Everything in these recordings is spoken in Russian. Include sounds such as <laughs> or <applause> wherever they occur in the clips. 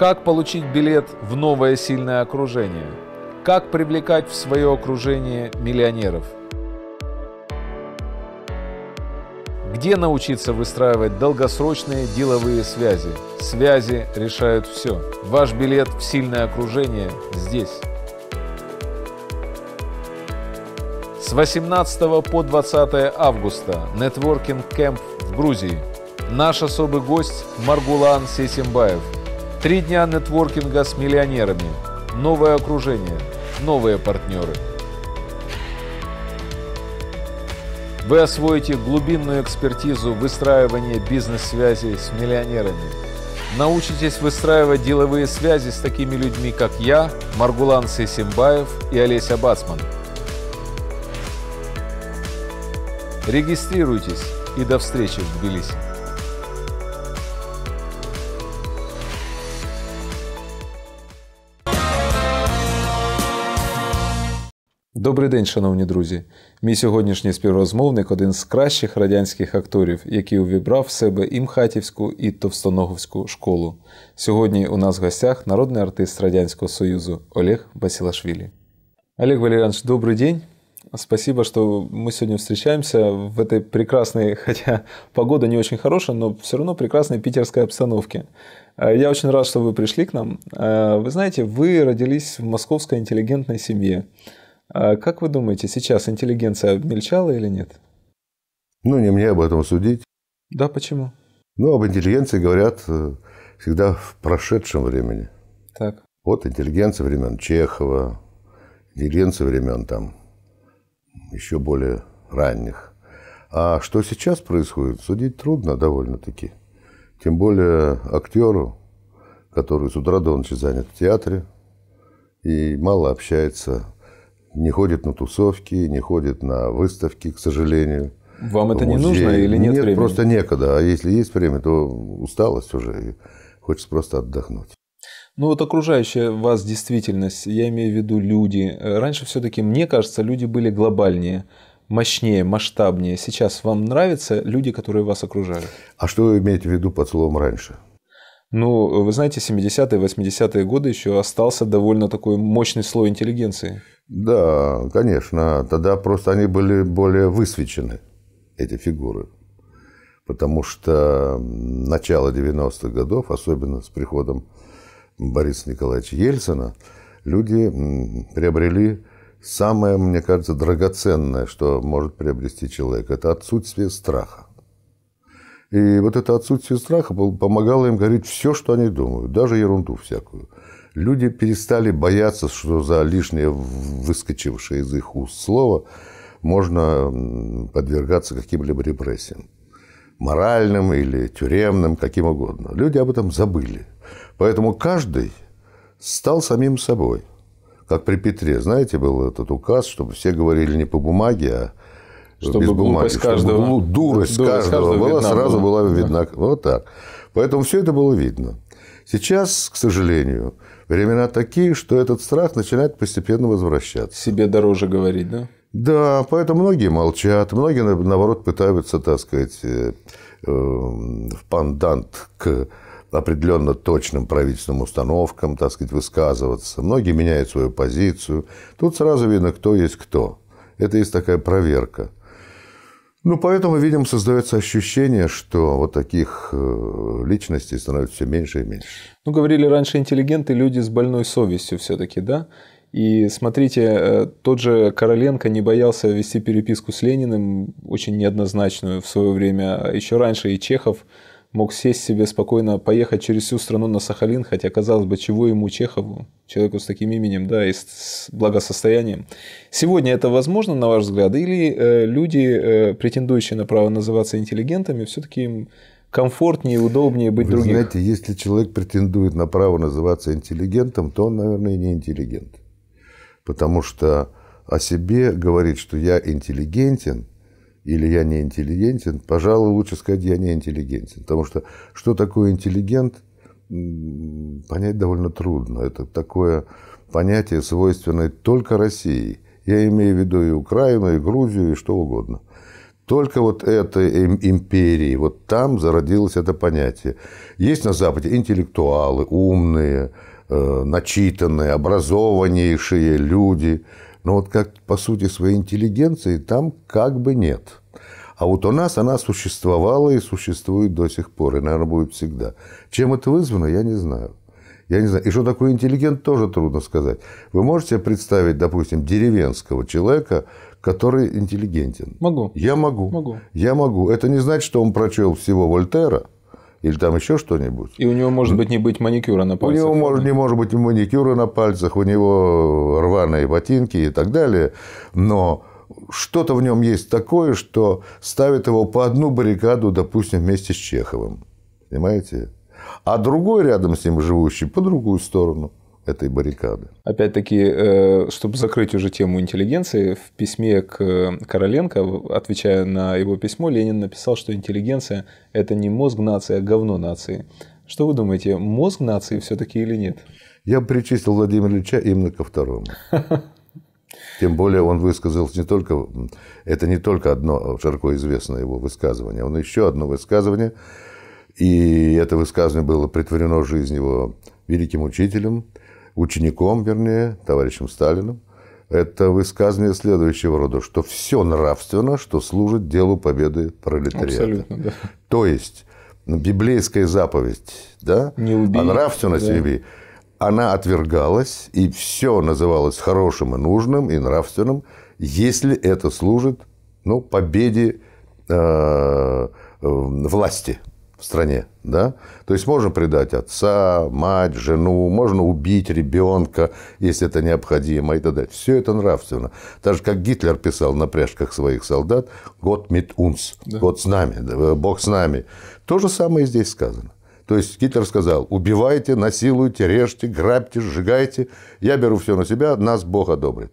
Как получить билет в новое сильное окружение? Как привлекать в свое окружение миллионеров? Где научиться выстраивать долгосрочные деловые связи? Связи решают все. Ваш билет в сильное окружение здесь. С 18 по 20 августа нетворкинг-кэмп в Грузии. Наш особый гость Маргулан Сесимбаев – Три дня нетворкинга с миллионерами. Новое окружение, новые партнеры. Вы освоите глубинную экспертизу выстраивания бизнес-связей с миллионерами. Научитесь выстраивать деловые связи с такими людьми, как я, Маргулан Сейсимбаев и Олеся Бацман. Регистрируйтесь и до встречи в Тбилиси. Добрий день, шановні друзі. Мій сьогоднішній співрозмовник один з кращих радянських акторів, який увібрав в себе і Мхатівську, і Товстоноговську школу. Сьогодні у нас в гостях народний артист Радянського Союзу Олег Басилашвили. Олег Валерьянович, добрый день. Спасибо, что мы сегодня встречаемся в этой прекрасной, <laughs> хотя погода не очень хорошая, но все равно прекрасной питерской обстановке. Э, я очень рад, что вы пришли к нам. Э, вы знаете, вы родились в московской интеллигентной семье. А Как вы думаете, сейчас интеллигенция обмельчала или нет? Ну, не мне об этом судить. Да, почему? Ну, об интеллигенции говорят э, всегда в прошедшем времени. Так. Вот интеллигенция времен Чехова, интеллигенция времен там еще более ранних. А что сейчас происходит, судить трудно довольно-таки. Тем более актеру, который с утра до ночи занят в театре и мало общается не ходит на тусовки, не ходит на выставки, к сожалению. Вам это не нужно или нет, нет времени? просто некогда. А если есть время, то усталость уже, и хочется просто отдохнуть. Ну вот окружающая вас действительность, я имею в виду люди. Раньше все-таки, мне кажется, люди были глобальнее, мощнее, масштабнее. Сейчас вам нравятся люди, которые вас окружают? А что вы имеете в виду под словом «раньше»? Ну, вы знаете, 70-е, 80-е годы еще остался довольно такой мощный слой интеллигенции. Да, конечно. Тогда просто они были более высвечены, эти фигуры. Потому что начало 90-х годов, особенно с приходом Бориса Николаевича Ельцина, люди приобрели самое, мне кажется, драгоценное, что может приобрести человек. Это отсутствие страха. И вот это отсутствие страха помогало им говорить все, что они думают, даже ерунду всякую люди перестали бояться, что за лишнее выскочившее из их уст слово можно подвергаться каким-либо репрессиям. Моральным или тюремным, каким угодно. Люди об этом забыли. Поэтому каждый стал самим собой. Как при Петре, знаете, был этот указ, чтобы все говорили не по бумаге, а чтобы без бумаги. Чтобы каждого, дурость, дурость каждого, каждого была, сразу была, была видна. Да. Вот так. Поэтому все это было видно. Сейчас, к сожалению, времена такие, что этот страх начинает постепенно возвращаться. Себе дороже говорить, да? Да, поэтому многие молчат, многие, наоборот, пытаются, так сказать, э, э, в пандант к определенно точным правительственным установкам, так сказать, высказываться. Многие меняют свою позицию. Тут сразу видно, кто есть кто. Это есть такая проверка. Ну, поэтому, видимо, создается ощущение, что вот таких э, личностей становится все меньше и меньше. Ну, говорили раньше интеллигенты, люди с больной совестью все-таки, да? И смотрите, э, тот же Короленко не боялся вести переписку с Лениным, очень неоднозначную в свое время. А Еще раньше и Чехов мог сесть себе спокойно, поехать через всю страну на Сахалин, хотя, казалось бы, чего ему Чехову, человеку с таким именем, да, и с благосостоянием. Сегодня это возможно, на ваш взгляд, или э, люди, э, претендующие на право называться интеллигентами, все-таки им комфортнее, удобнее быть Вы знаете, если человек претендует на право называться интеллигентом, то он, наверное, не интеллигент. Потому что о себе говорит, что я интеллигентен, или я не интеллигентен, пожалуй, лучше сказать, я не интеллигентен. Потому что что такое интеллигент, понять довольно трудно. Это такое понятие, свойственное только России. Я имею в виду и Украину, и Грузию, и что угодно. Только вот этой империи, вот там зародилось это понятие. Есть на Западе интеллектуалы, умные, э, начитанные, образованнейшие люди – но вот как по сути своей интеллигенции там как бы нет. А вот у нас она существовала и существует до сих пор, и, наверное, будет всегда. Чем это вызвано, я не знаю. Я не знаю. И что такое интеллигент, тоже трудно сказать. Вы можете представить, допустим, деревенского человека, который интеллигентен? Могу. Я могу. Могу. Я могу. Это не значит, что он прочел всего Вольтера, или там еще что-нибудь. И у него может быть не быть маникюра на пальцах. У него может, не может быть маникюра на пальцах, у него рваные ботинки и так далее. Но что-то в нем есть такое, что ставит его по одну баррикаду, допустим, вместе с Чеховым. Понимаете? А другой рядом с ним живущий по другую сторону этой баррикады. Опять-таки, э, чтобы закрыть уже тему интеллигенции, в письме к э, Короленко, отвечая на его письмо, Ленин написал, что интеллигенция – это не мозг нации, а говно нации. Что вы думаете, мозг нации все-таки или нет? Я бы причислил Владимира Ильича именно ко второму. <laughs> Тем более он высказал не только... Это не только одно широко известное его высказывание. Он еще одно высказывание. И это высказывание было притворено в жизнь его великим учителем – учеником, вернее, товарищем Сталиным, это высказывание следующего рода, что все нравственно, что служит делу победы пролетариата. Абсолютно, да. То есть ну, библейская заповедь, да, не убей, о а нравственности да. любви, она отвергалась, и все называлось хорошим и нужным, и нравственным, если это служит ну, победе э, э, власти в стране, да? То есть можно предать отца, мать, жену, можно убить ребенка, если это необходимо и так далее. Все это нравственно. Так же, как Гитлер писал на пряжках своих солдат «Год mit uns», да. «Год с нами», «Э, «Бог с нами». То же самое здесь сказано. То есть Гитлер сказал, убивайте, насилуйте, режьте, грабьте, сжигайте, я беру все на себя, нас Бог одобрит.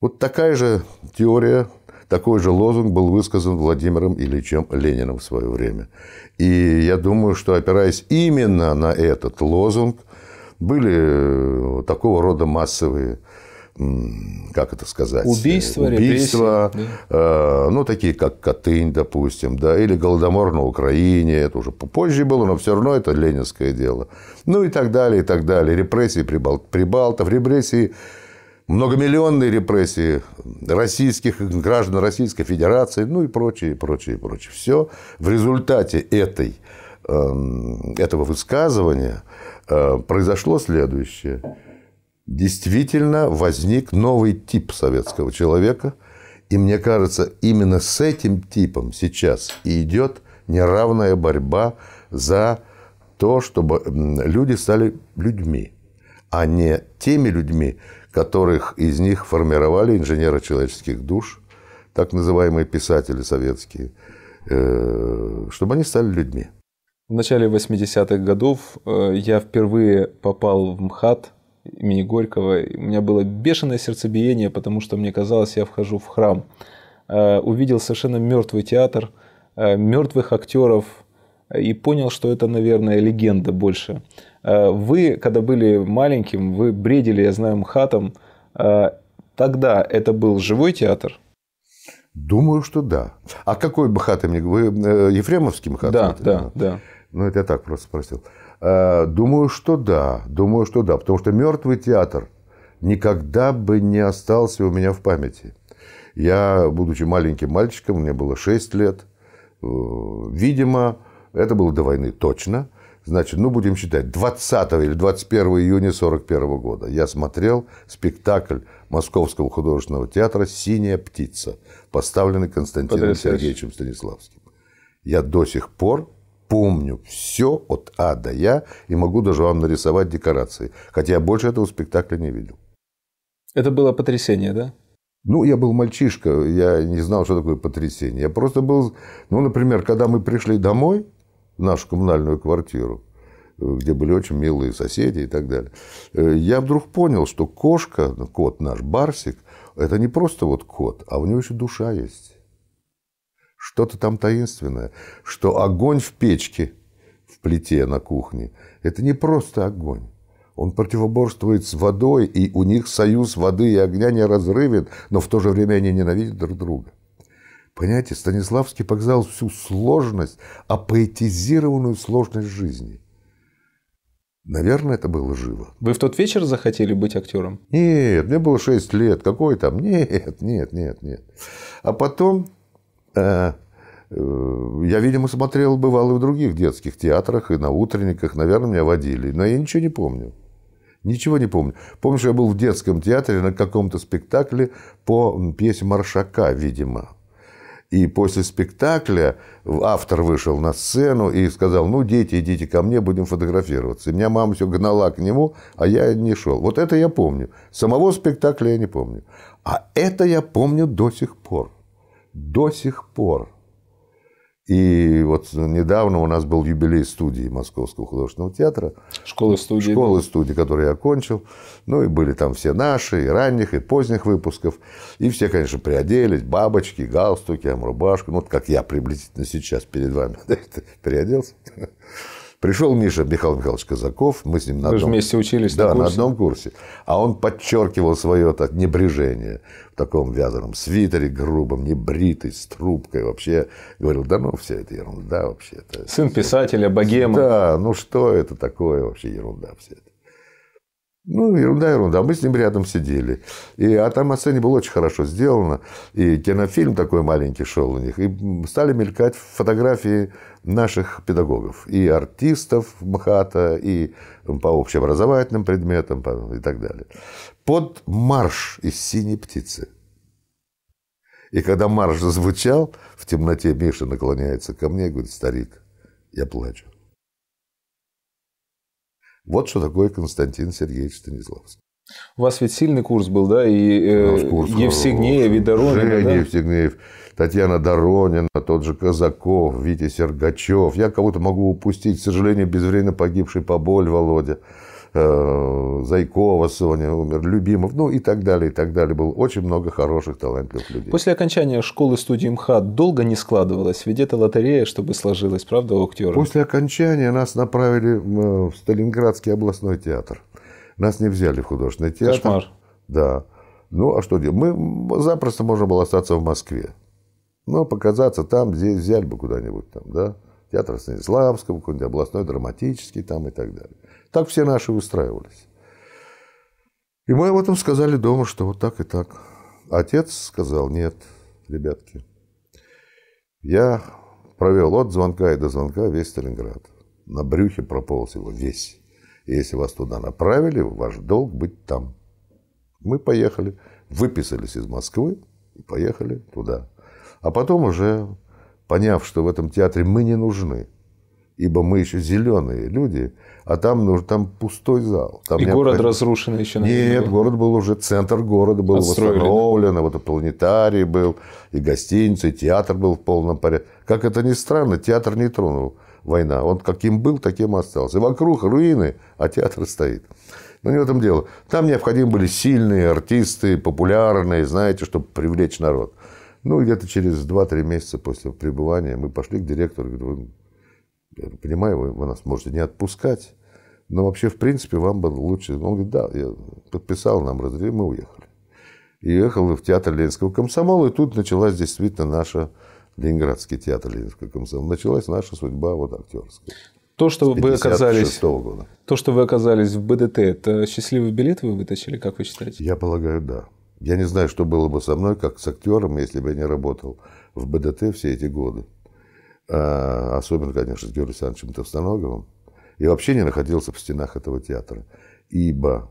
Вот такая же теория такой же лозунг был высказан Владимиром Ильичем Лениным в свое время. И я думаю, что опираясь именно на этот лозунг, были э, такого рода массовые как это сказать? Убийства, э, убийства репрессии, да. Э, ну такие как Катынь, допустим, да, или Голодомор на Украине, это уже попозже было, но все равно это ленинское дело, ну и так далее, и так далее, репрессии прибал, прибалтов, репрессии многомиллионные репрессии российских граждан Российской Федерации, ну и прочее, прочее, прочее. Все в результате этой, эм, этого высказывания э, произошло следующее. Действительно возник новый тип советского человека, и мне кажется, именно с этим типом сейчас и идет неравная борьба за то, чтобы люди стали людьми, а не теми людьми, которых из них формировали инженеры человеческих душ, так называемые писатели советские, э, чтобы они стали людьми. В начале 80-х годов э, я впервые попал в МХАТ имени Горького. У меня было бешеное сердцебиение, потому что мне казалось, я вхожу в храм. Э, увидел совершенно мертвый театр, мертвых актеров, и понял, что это, наверное, легенда больше. Э, вы, когда были маленьким, вы бредили, я знаю, МХАТом. Э, тогда это был живой театр? Думаю, что да. А какой МХАТ мне? Вы э, Ефремовский МХАТ? Да, это, да, да, да. Ну, это я так просто спросил. Думаю, что да. Думаю, что да. Потому что мертвый театр никогда бы не остался у меня в памяти. Я, будучи маленьким мальчиком, мне было 6 лет, видимо, это было до войны точно. Значит, ну будем считать, 20 или 21 июня 1941 года я смотрел спектакль Московского художественного театра «Синяя птица», поставленный Константином Потрясающе. Сергеевичем Станиславским. Я до сих пор помню все от А до Я и могу даже вам нарисовать декорации, хотя я больше этого спектакля не видел. Это было потрясение, да? Ну, я был мальчишка, я не знал, что такое потрясение. Я просто был... Ну, например, когда мы пришли домой, нашу коммунальную квартиру, э, где были очень милые соседи и так далее, э, я вдруг понял, что кошка, кот наш, Барсик, это не просто вот кот, а у него еще душа есть. Что-то там таинственное, что огонь в печке, в плите на кухне, это не просто огонь. Он противоборствует с водой, и у них союз воды и огня не разрывен, но в то же время они ненавидят друг друга. Понимаете, Станиславский показал всю сложность, апоэтизированную сложность жизни. Наверное, это было живо. Вы в тот вечер захотели быть актером? Нет, мне было 6 лет. Какой там? Нет, нет, нет, нет. А потом э, э, я, видимо, смотрел, бывал и в других детских театрах, и на утренниках, наверное, меня водили. Но я ничего не помню. Ничего не помню. Помню, что я был в детском театре на каком-то спектакле по пьесе Маршака, видимо. И после спектакля автор вышел на сцену и сказал, ну, дети, идите ко мне, будем фотографироваться. И меня мама все гнала к нему, а я не шел. Вот это я помню. Самого спектакля я не помню. А это я помню до сих пор. До сих пор. И вот недавно у нас был юбилей студии Московского художественного театра. Школы студии. Школы студии, которые я окончил. Ну и были там все наши, и ранних, и поздних выпусков. И все, конечно, приоделись, бабочки, галстуки, амрубашку. Ну, вот как я приблизительно сейчас перед вами <laughs> переоделся. Пришел Миша Михаил Михайлович Казаков, мы с ним на Вы одном... Мы вместе учились да, на, курсе. на одном курсе. А он подчеркивал свое так, небрежение в таком вязаном свитере грубом, небритый, с трубкой. Вообще говорил, да ну вся это ерунда вообще. Это, Сын писателя, богема. Да, ну что это такое вообще ерунда все это. Ну, ерунда, ерунда. А мы с ним рядом сидели. И, а там сцене было очень хорошо сделано. И кинофильм такой маленький шел у них. И стали мелькать фотографии наших педагогов. И артистов МХАТа, и по общеобразовательным предметам и так далее. Под марш из «Синей птицы». И когда марш зазвучал, в темноте Миша наклоняется ко мне и говорит, старик, я плачу. Вот что такое Константин Сергеевич Станиславский. У вас ведь сильный курс был, да? И э, ну, Евсигнеев, и Доронин. Женя да? Евсегнеев, Татьяна Доронина, тот же Казаков, Витя Сергачев. Я кого-то могу упустить. К сожалению, безвременно погибший Поболь Володя. Э, Зайкова Соня, умер, Любимов, ну и так далее, и так далее. Было очень много хороших, талантливых людей. После окончания школы студии МХАТ долго не складывалось? Ведь это лотерея, чтобы сложилась, правда, у актера? После окончания нас направили э, в Сталинградский областной театр. Нас не взяли в художественный театр. Кошмар. Да. Ну, а что делать? Мы запросто можно было остаться в Москве. ну показаться там, здесь взяли бы куда-нибудь там, да? Театр Станиславского, какой-нибудь областной драматический там и так далее. Так все наши устраивались. И мы об этом сказали дома, что вот так и так. Отец сказал, нет, ребятки, я провел от звонка и до звонка весь Сталинград. На брюхе прополз его весь. И если вас туда направили, ваш долг быть там. Мы поехали, выписались из Москвы и поехали туда. А потом уже, поняв, что в этом театре мы не нужны, ибо мы еще зеленые люди, а там, ну, там пустой зал. Там и город необходимо... разрушен еще, наверное? Нет, город был уже, центр города был Отстроили, восстановлен, да? вот и планетарий был, и гостиница, и театр был в полном порядке. Как это ни странно, театр не тронул война. Он каким был, таким остался. И вокруг руины, а театр стоит. Но ну, не в этом дело. Там необходимы были сильные артисты, популярные, знаете, чтобы привлечь народ. Ну, где-то через 2-3 месяца после пребывания мы пошли к директору, говорю, я понимаю, вы, вы нас можете не отпускать, но вообще, в принципе, вам было лучше. Он говорит, да, я подписал, нам разрели, мы уехали. И ехал в театр Ленинского комсомола, и тут началась действительно наша Ленинградский театр Ленинского комсомола. Началась наша судьба вот актерская. То, что вы оказались, года. то, что вы оказались в БДТ, это счастливый билет вы вытащили, как вы считаете? Я полагаю, да. Я не знаю, что было бы со мной, как с актером, если бы я не работал в БДТ все эти годы. А, особенно, конечно, с Георгием Александровичем Товстоноговым, я вообще не находился в стенах этого театра. Ибо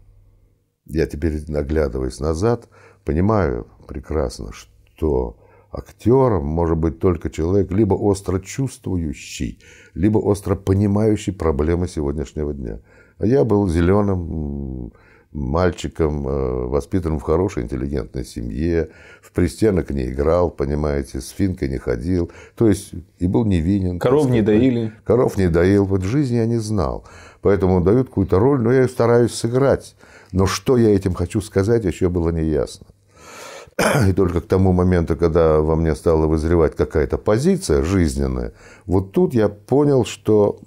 я теперь, наглядываясь назад, понимаю прекрасно, что актером может быть только человек, либо остро чувствующий, либо остро понимающий проблемы сегодняшнего дня. А я был зеленым, мальчиком, э, воспитанным в хорошей интеллигентной семье, в пристенок не играл, понимаете, с финкой не ходил, то есть и был невинен. Коров не доили. Коров не доил, вот жизни я не знал. Поэтому дают какую-то роль, но я ее стараюсь сыграть. Но что я этим хочу сказать, еще было не ясно. И только к тому моменту, когда во мне стала вызревать какая-то позиция жизненная, вот тут я понял, что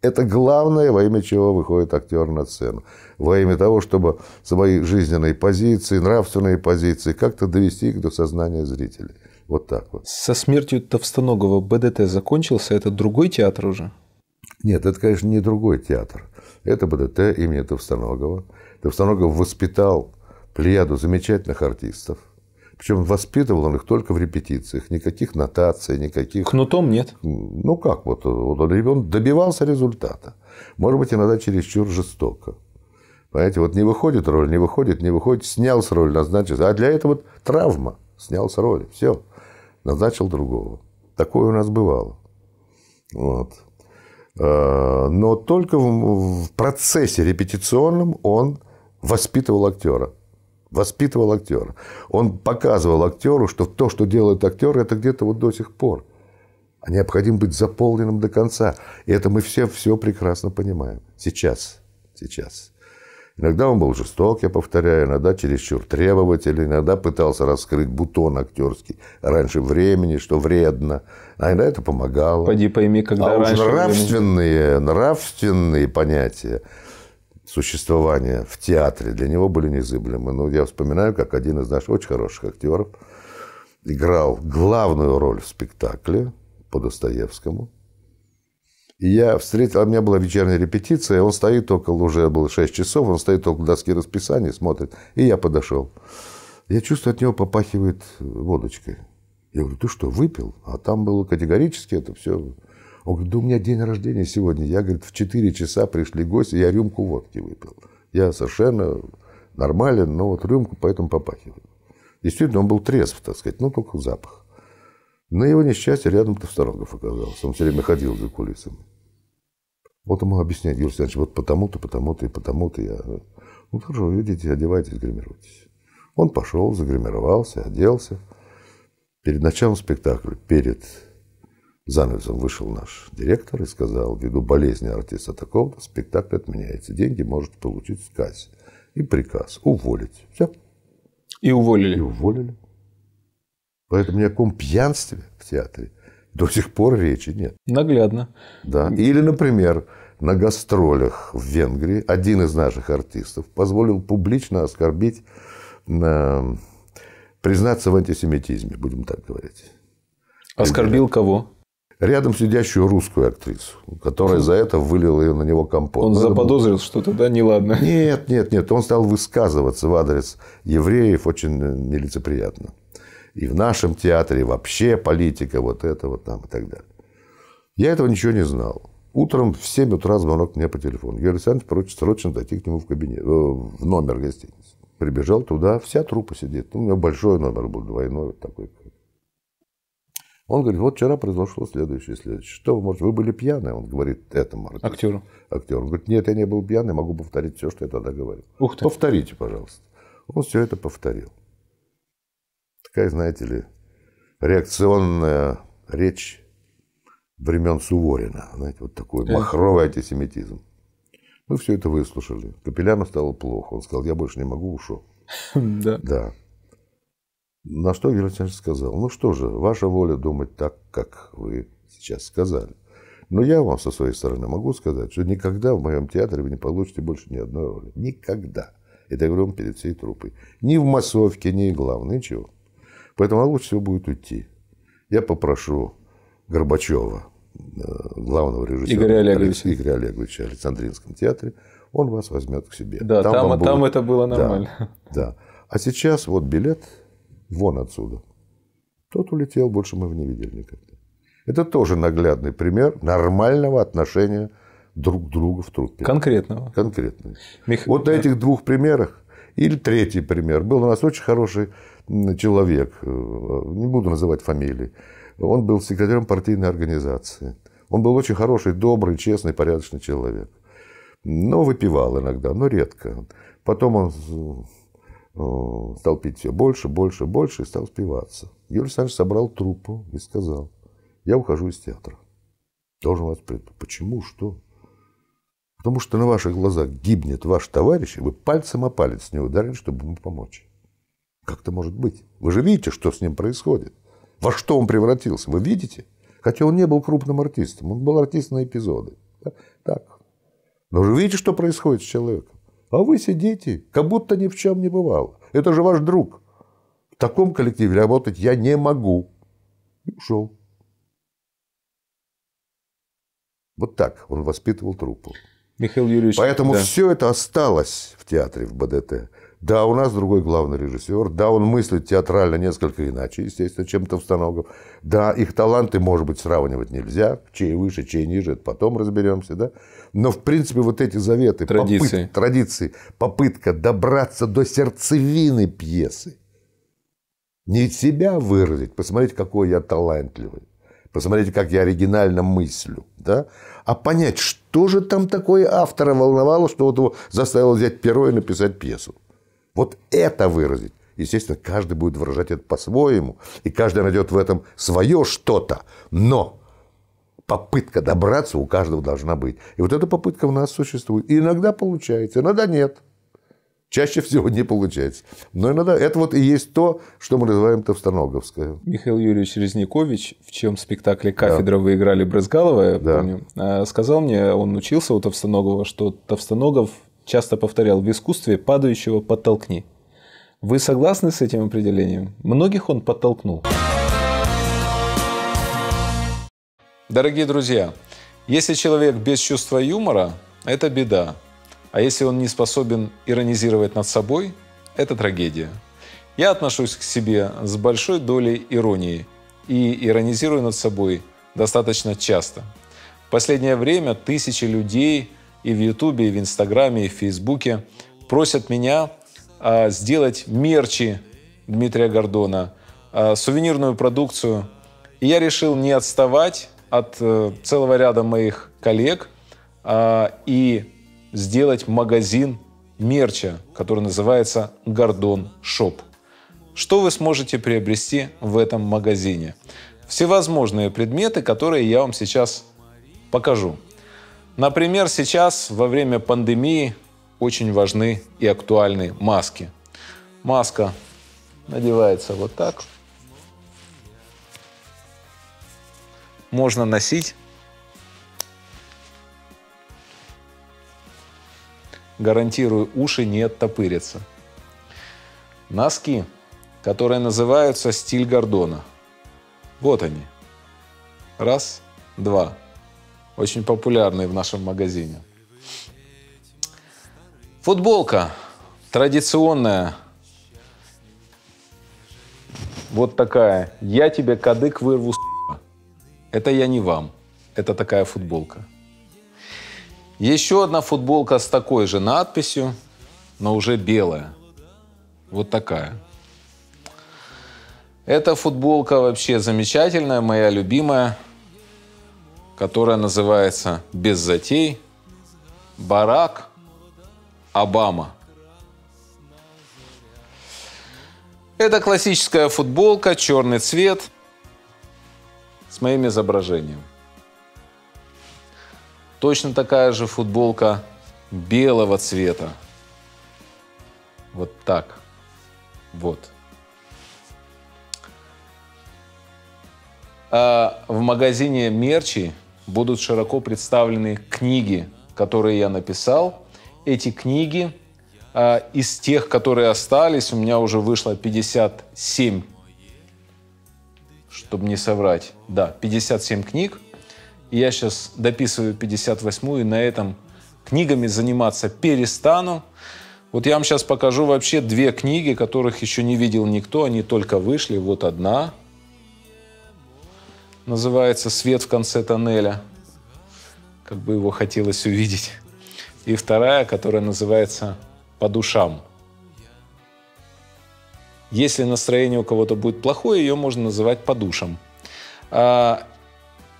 это главное, во имя чего выходит актер на сцену. Во имя того, чтобы свои жизненные позиции, нравственные позиции как-то довести их до сознания зрителей. Вот так вот. Со смертью Товстоногова БДТ закончился. Это другой театр уже? Нет, это, конечно, не другой театр. Это БДТ имени Товстоногова. Товстоногов воспитал плеяду замечательных артистов. Причем воспитывал он их только в репетициях, никаких нотаций, никаких... Кнутом нет? Ну как, вот, он добивался результата. Может быть, иногда чересчур жестоко. Понимаете, вот не выходит роль, не выходит, не выходит, снял с роли, назначил. А для этого вот травма, снял с роли, все, назначил другого. Такое у нас бывало. Вот. А, но только в процессе репетиционном он воспитывал актера воспитывал актера. Он показывал актеру, что то, что делает актер, это где-то вот до сих пор. А необходимо быть заполненным до конца. И это мы все все прекрасно понимаем. Сейчас. Сейчас. Иногда он был жесток, я повторяю, иногда чересчур требователь, иногда пытался раскрыть бутон актерский раньше времени, что вредно. А иногда это помогало. Пойди пойми, когда а раньше нравственные, времени. нравственные понятия – существования в театре для него были незыблемы. Но я вспоминаю, как один из наших очень хороших актеров играл главную роль в спектакле по Достоевскому. И я встретил, а у меня была вечерняя репетиция, он стоит около, уже было 6 часов, он стоит около доски расписания, смотрит, и я подошел. Я чувствую, от него попахивает водочкой. Я говорю, ты что, выпил? А там было категорически это все он говорит, да у меня день рождения сегодня. Я, говорит, в 4 часа пришли гости, я рюмку водки выпил. Я совершенно нормален, но вот рюмку поэтому попахивает. Действительно, он был трезв, так сказать, но только запах. На его несчастье рядом Товсторогов оказался. Он все время ходил за кулисами. Вот ему объясняет Юрий Александрович, вот потому-то, потому-то и потому-то я... Э, ну, хорошо, идите, одевайтесь, гримируйтесь. Он пошел, загримировался, оделся. Перед началом спектакля, перед занавесом вышел наш директор и сказал, ввиду болезни артиста такого-то, спектакль отменяется, деньги может получить в кассе. И приказ уволить. Все. И уволили. И уволили. Поэтому ни о каком пьянстве в театре до сих пор речи нет. Наглядно. Да. Или, например, на гастролях в Венгрии один из наших артистов позволил публично оскорбить, эм, признаться в антисемитизме, будем так говорить. Оскорбил кого? рядом сидящую русскую актрису, которая за это вылила ее на него компот. Он ну, заподозрил что-то, да, неладно? Нет, нет, нет. Он стал высказываться в адрес евреев очень э, нелицеприятно. И в нашем театре вообще политика вот это вот там и так далее. Я этого ничего не знал. Утром в 7 утра звонок мне по телефону. Юрий Александрович просит срочно зайти к нему в кабинет, э, в номер гостиницы. Прибежал туда, вся трупа сидит. У меня большой номер был, двойной такой, он говорит, вот вчера произошло следующее, следующее. Что вы можете? Вы были пьяны? Он говорит этому артисту. Актеру. Актеру. Он говорит, нет, я не был пьяный, могу повторить все, что я тогда говорил. Ух ты. Повторите, пожалуйста. Он все это повторил. Такая, знаете ли, реакционная речь времен Суворина. Знаете, вот такой Эх. махровый антисемитизм. Мы все это выслушали. Капеляну стало плохо. Он сказал, я больше не могу, ушел. <laughs> Да. Да. На что Юрий сказал, ну что же, ваша воля думать так, как вы сейчас сказали. Но я вам со своей стороны могу сказать, что никогда в моем театре вы не получите больше ни одной роли. Никогда. Это я говорю вам перед всей трупой. Ни в массовке, ни главное, ничего. Поэтому лучше всего будет уйти. Я попрошу Горбачева, э, главного режиссера Игоря Олеговича, Игоря Олеговича в Александринском театре, он вас возьмет к себе. Да, там, там, будет... это было нормально. Да, да. А сейчас вот билет, Вон отсюда. Тот улетел, больше мы в не видели никогда. Это тоже наглядный пример нормального отношения друг к другу в трупе. Конкретного. Конкретного. Мих... Вот на этих двух примерах, или третий пример, был у нас очень хороший человек, э, не буду называть фамилии, он был секретарем партийной организации. Он был очень хороший, добрый, честный, порядочный человек. Но выпивал иногда, но редко. Потом он Э, стал пить все больше, больше, больше и стал спиваться. Юрий Александрович собрал труппу и сказал, я ухожу из театра. Должен вас предупредить. Почему? Что? Потому что на ваших глазах гибнет ваш товарищ, и вы пальцем о палец не ударили, чтобы ему помочь. Как это может быть? Вы же видите, что с ним происходит. Во что он превратился? Вы видите? Хотя он не был крупным артистом. Он был артист на эпизоды. Так. Но вы видите, что происходит с человеком? А вы сидите, как будто ни в чем не бывало. Это же ваш друг. В таком коллективе работать я не могу. И ушел. Вот так он воспитывал труппу. Михаил Юрьевич. Поэтому да. все это осталось в театре, в БДТ. Да, у нас другой главный режиссер, да, он мыслит театрально несколько иначе, естественно, чем Товстоногов. Да, их таланты, может быть, сравнивать нельзя, чей выше, чей ниже, это потом разберемся, да. Но, в принципе, вот эти заветы, традиции, попыт, традиции попытка добраться до сердцевины пьесы, не себя выразить, посмотреть, какой я талантливый, посмотрите, как я оригинально мыслю, да, а понять, что же там такое автора волновало, что вот его заставило взять перо и написать пьесу. Вот это выразить. Естественно, каждый будет выражать это по-своему, и каждый найдет в этом свое что-то. Но попытка добраться у каждого должна быть. И вот эта попытка в нас существует. И иногда получается, иногда нет. Чаще всего не получается. Но иногда это вот и есть то, что мы называем Товстоноговское. Михаил Юрьевич Резникович, в чем спектакле «Кафедра» да. вы играли Брызгалова, я да. помню, э, сказал мне, он учился у Товстоногова, что Товстоногов часто повторял в искусстве падающего подтолкни. Вы согласны с этим определением? Многих он подтолкнул. Дорогие друзья, если человек без чувства юмора, это беда. А если он не способен иронизировать над собой, это трагедия. Я отношусь к себе с большой долей иронии и иронизирую над собой достаточно часто. В последнее время тысячи людей и в Ютубе, и в Инстаграме, и в Фейсбуке просят меня а, сделать мерчи Дмитрия Гордона, а, сувенирную продукцию. И я решил не отставать от а, целого ряда моих коллег а, и сделать магазин мерча, который называется «Гордон Шоп». Что вы сможете приобрести в этом магазине? Всевозможные предметы, которые я вам сейчас покажу. Например, сейчас во время пандемии очень важны и актуальны маски. Маска надевается вот так. Можно носить гарантирую, уши не оттопырятся. Носки, которые называются стиль Гордона. Вот они. Раз, два, очень популярный в нашем магазине. Футболка традиционная. Вот такая. Я тебе кадык вырву, с***. Это я не вам. Это такая футболка. Еще одна футболка с такой же надписью, но уже белая. Вот такая. Эта футболка вообще замечательная, моя любимая которая называется «Без затей. Барак Обама». Это классическая футболка, черный цвет с моим изображением. Точно такая же футболка белого цвета. Вот так. Вот. А в магазине мерчи будут широко представлены книги, которые я написал. Эти книги э, из тех, которые остались, у меня уже вышло 57, чтобы не соврать. Да, 57 книг. я сейчас дописываю 58 и на этом книгами заниматься перестану. Вот я вам сейчас покажу вообще две книги, которых еще не видел никто, они только вышли. Вот одна, называется «Свет в конце тоннеля». Как бы его хотелось увидеть. И вторая, которая называется «По душам». Если настроение у кого-то будет плохое, ее можно называть «По душам». А,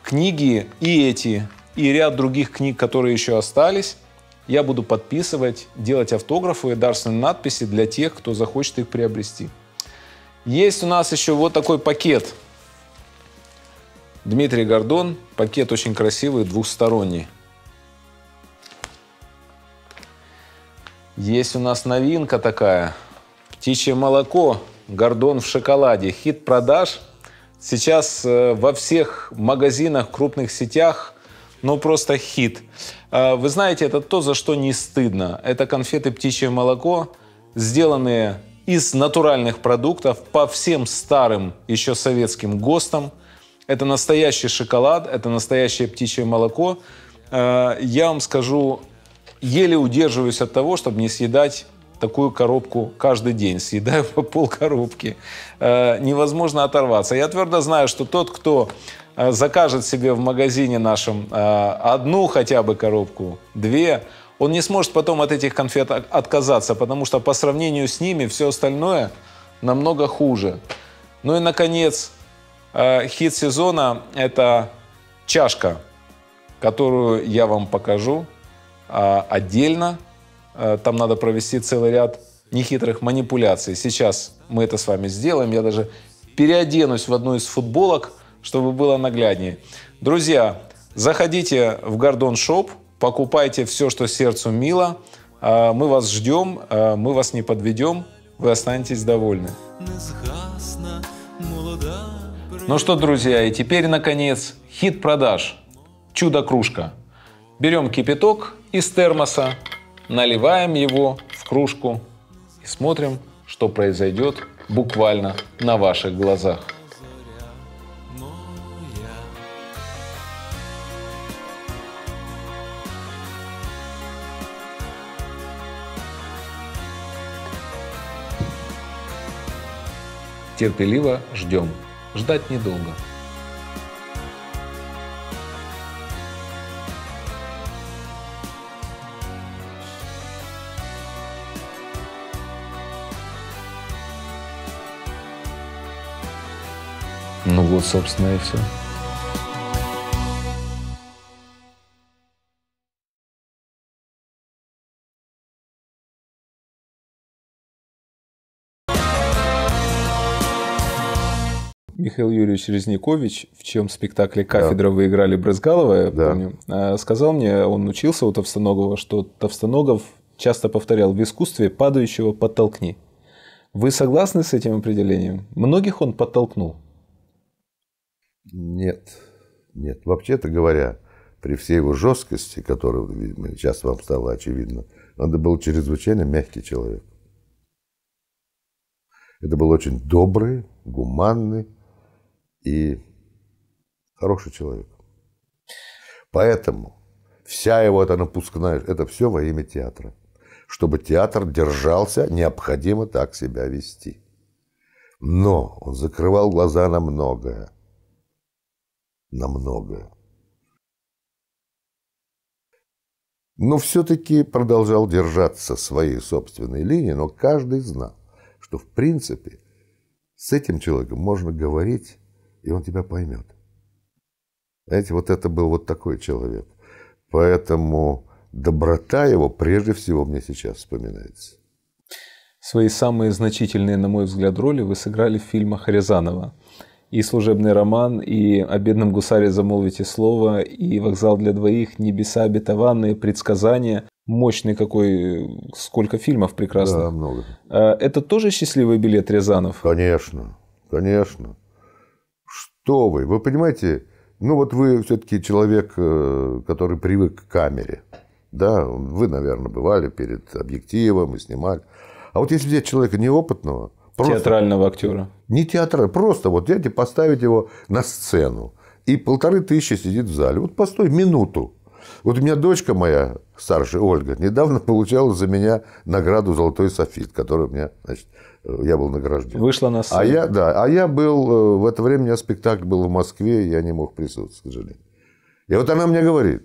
книги и эти, и ряд других книг, которые еще остались, я буду подписывать, делать автографы и дарственные надписи для тех, кто захочет их приобрести. Есть у нас еще вот такой пакет – Дмитрий Гордон. Пакет очень красивый, двухсторонний. Есть у нас новинка такая. Птичье молоко. Гордон в шоколаде. Хит продаж. Сейчас э, во всех магазинах, крупных сетях, ну просто хит. Э, вы знаете, это то, за что не стыдно. Это конфеты «Птичье молоко», сделанные из натуральных продуктов по всем старым еще советским ГОСТам – это настоящий шоколад, это настоящее птичье молоко. Э, я вам скажу, еле удерживаюсь от того, чтобы не съедать такую коробку каждый день, съедаю <laughs> по пол коробки. Э, невозможно оторваться. Я твердо знаю, что тот, кто э, закажет себе в магазине нашем одну хотя бы коробку, две, он не сможет потом от этих конфет отказаться, потому что по сравнению с ними все остальное намного хуже. Ну и, наконец, Э, хит сезона – это чашка, которую я вам покажу а, отдельно. Э, там надо провести целый ряд нехитрых манипуляций. Сейчас мы это с вами сделаем. Я даже переоденусь в одну из футболок, чтобы было нагляднее. Друзья, заходите в Гордон Шоп, покупайте все, что сердцу мило. Э, мы вас ждем, мы вас не подведем, вы останетесь довольны. Не згасна молода ну что, друзья, и теперь, наконец, хит продаж. Чудо-кружка. Берем кипяток из термоса, наливаем его в кружку и смотрим, что произойдет буквально на ваших глазах. Терпеливо ждем ждать недолго. Ну вот, собственно, и все. Михаил Юрьевич Резникович, в чем спектакле «Кафедра» да. вы играли Брызгалова, я да. помню, э, сказал мне, он учился у Товстоногова, что Товстоногов часто повторял «в искусстве падающего подтолкни». Вы согласны с этим определением? Многих он подтолкнул? Нет. Нет. Вообще-то говоря, при всей его жесткости, которая, видимо, сейчас вам стало очевидно, он был чрезвычайно мягкий человек. Это был очень добрый, гуманный, и хороший человек. Поэтому вся его эта напускная, это все во имя театра. Чтобы театр держался, необходимо так себя вести. Но он закрывал глаза на многое. На многое. Но все-таки продолжал держаться своей собственной линии, но каждый знал, что в принципе с этим человеком можно говорить и он тебя поймет. Знаете, вот это был вот такой человек. Поэтому доброта его прежде всего мне сейчас вспоминается. Свои самые значительные, на мой взгляд, роли вы сыграли в фильмах Рязанова. И «Служебный роман», и «О бедном гусаре замолвите слово», и «Вокзал для двоих», «Небеса обетованные», «Предсказания». Мощный какой, сколько фильмов прекрасных. Да, много. Э, это тоже счастливый билет Рязанов? Конечно, конечно. Что вы? Вы понимаете, ну вот вы все-таки человек, э, который привык к камере. Да, вы, наверное, бывали перед объективом и снимали. А вот если взять человека неопытного, просто, театрального актера. Не театрального, просто вот взять и поставить его на сцену. И полторы тысячи сидит в зале. Вот постой минуту. Вот у меня дочка моя старшая Ольга, недавно получала за меня награду «Золотой софит», которую мне, значит, э, я был награжден. Вышла на а сцену. А я, да, а я был, э, в это время у меня спектакль был в Москве, я не мог присутствовать, к сожалению. И вот она мне говорит,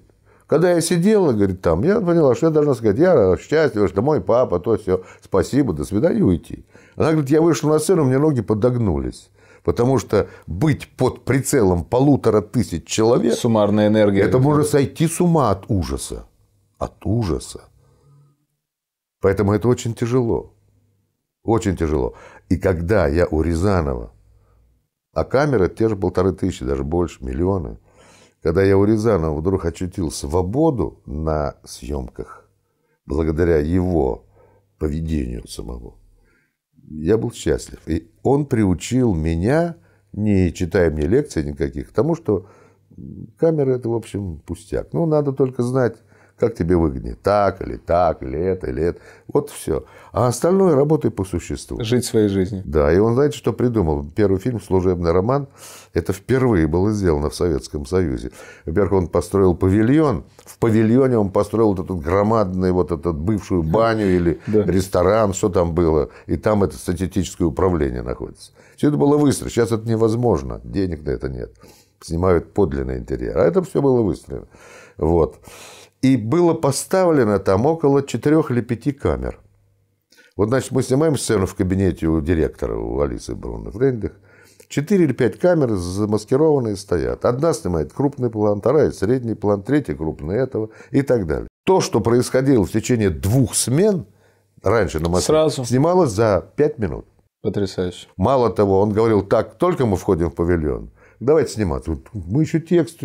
когда я сидела, говорит, там, я поняла, что я должна сказать, я счастлива, что мой папа, то все, спасибо, до свидания, уйти. Она говорит, я вышла на сцену, у меня ноги подогнулись. Потому что быть под прицелом полутора тысяч человек... Суммарная энергия. Это можно сойти с ума от ужаса от ужаса. Поэтому это очень тяжело. Очень тяжело. И когда я у Рязанова, а камера те же полторы тысячи, даже больше, миллионы, когда я у Рязанова вдруг ощутил свободу на съемках, благодаря его поведению самого, я был счастлив. И он приучил меня, не читая мне лекций никаких, тому, что камера это, в общем, пустяк. Ну, надо только знать как тебе выгоднее, так или так, или это, или это. Вот все. А остальное работай по существу. Жить своей жизнью. Да, и он, знаете, что придумал? Первый фильм «Служебный роман» это впервые было сделано в Советском Союзе. Во-первых, он построил павильон. В павильоне он построил вот этот громадный, вот этот бывшую баню или ресторан, что там было. И там это статистическое управление находится. Все это было выстроено. Сейчас это невозможно. Денег на это нет. Снимают подлинный интерьер. А это все было выстроено. Вот. И было поставлено там около четырех или пяти камер. Вот, значит, мы снимаем сцену в кабинете у директора, у Алисы Бруно Фрейндих. Четыре или пять камер замаскированные стоят. Одна снимает крупный план, вторая средний план, третья крупный этого и так далее. То, что происходило в течение двух смен раньше на Москве, Сразу. снималось за пять минут. Потрясающе. Мало того, он говорил, так, только мы входим в павильон, давайте сниматься. Мы еще текст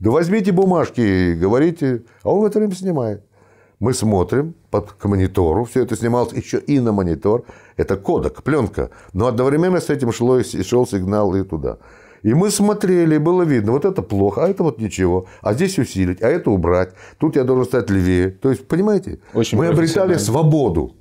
да возьмите бумажки, говорите. А он в это время снимает. Мы смотрим под, к монитору, все это снималось еще и на монитор. Это кодек, пленка. Но одновременно с этим шло, и шел сигнал и туда. И мы смотрели, и было видно, вот это плохо, а это вот ничего, а здесь усилить, а это убрать, тут я должен стать левее. То есть, понимаете, Очень мы обретали свободу.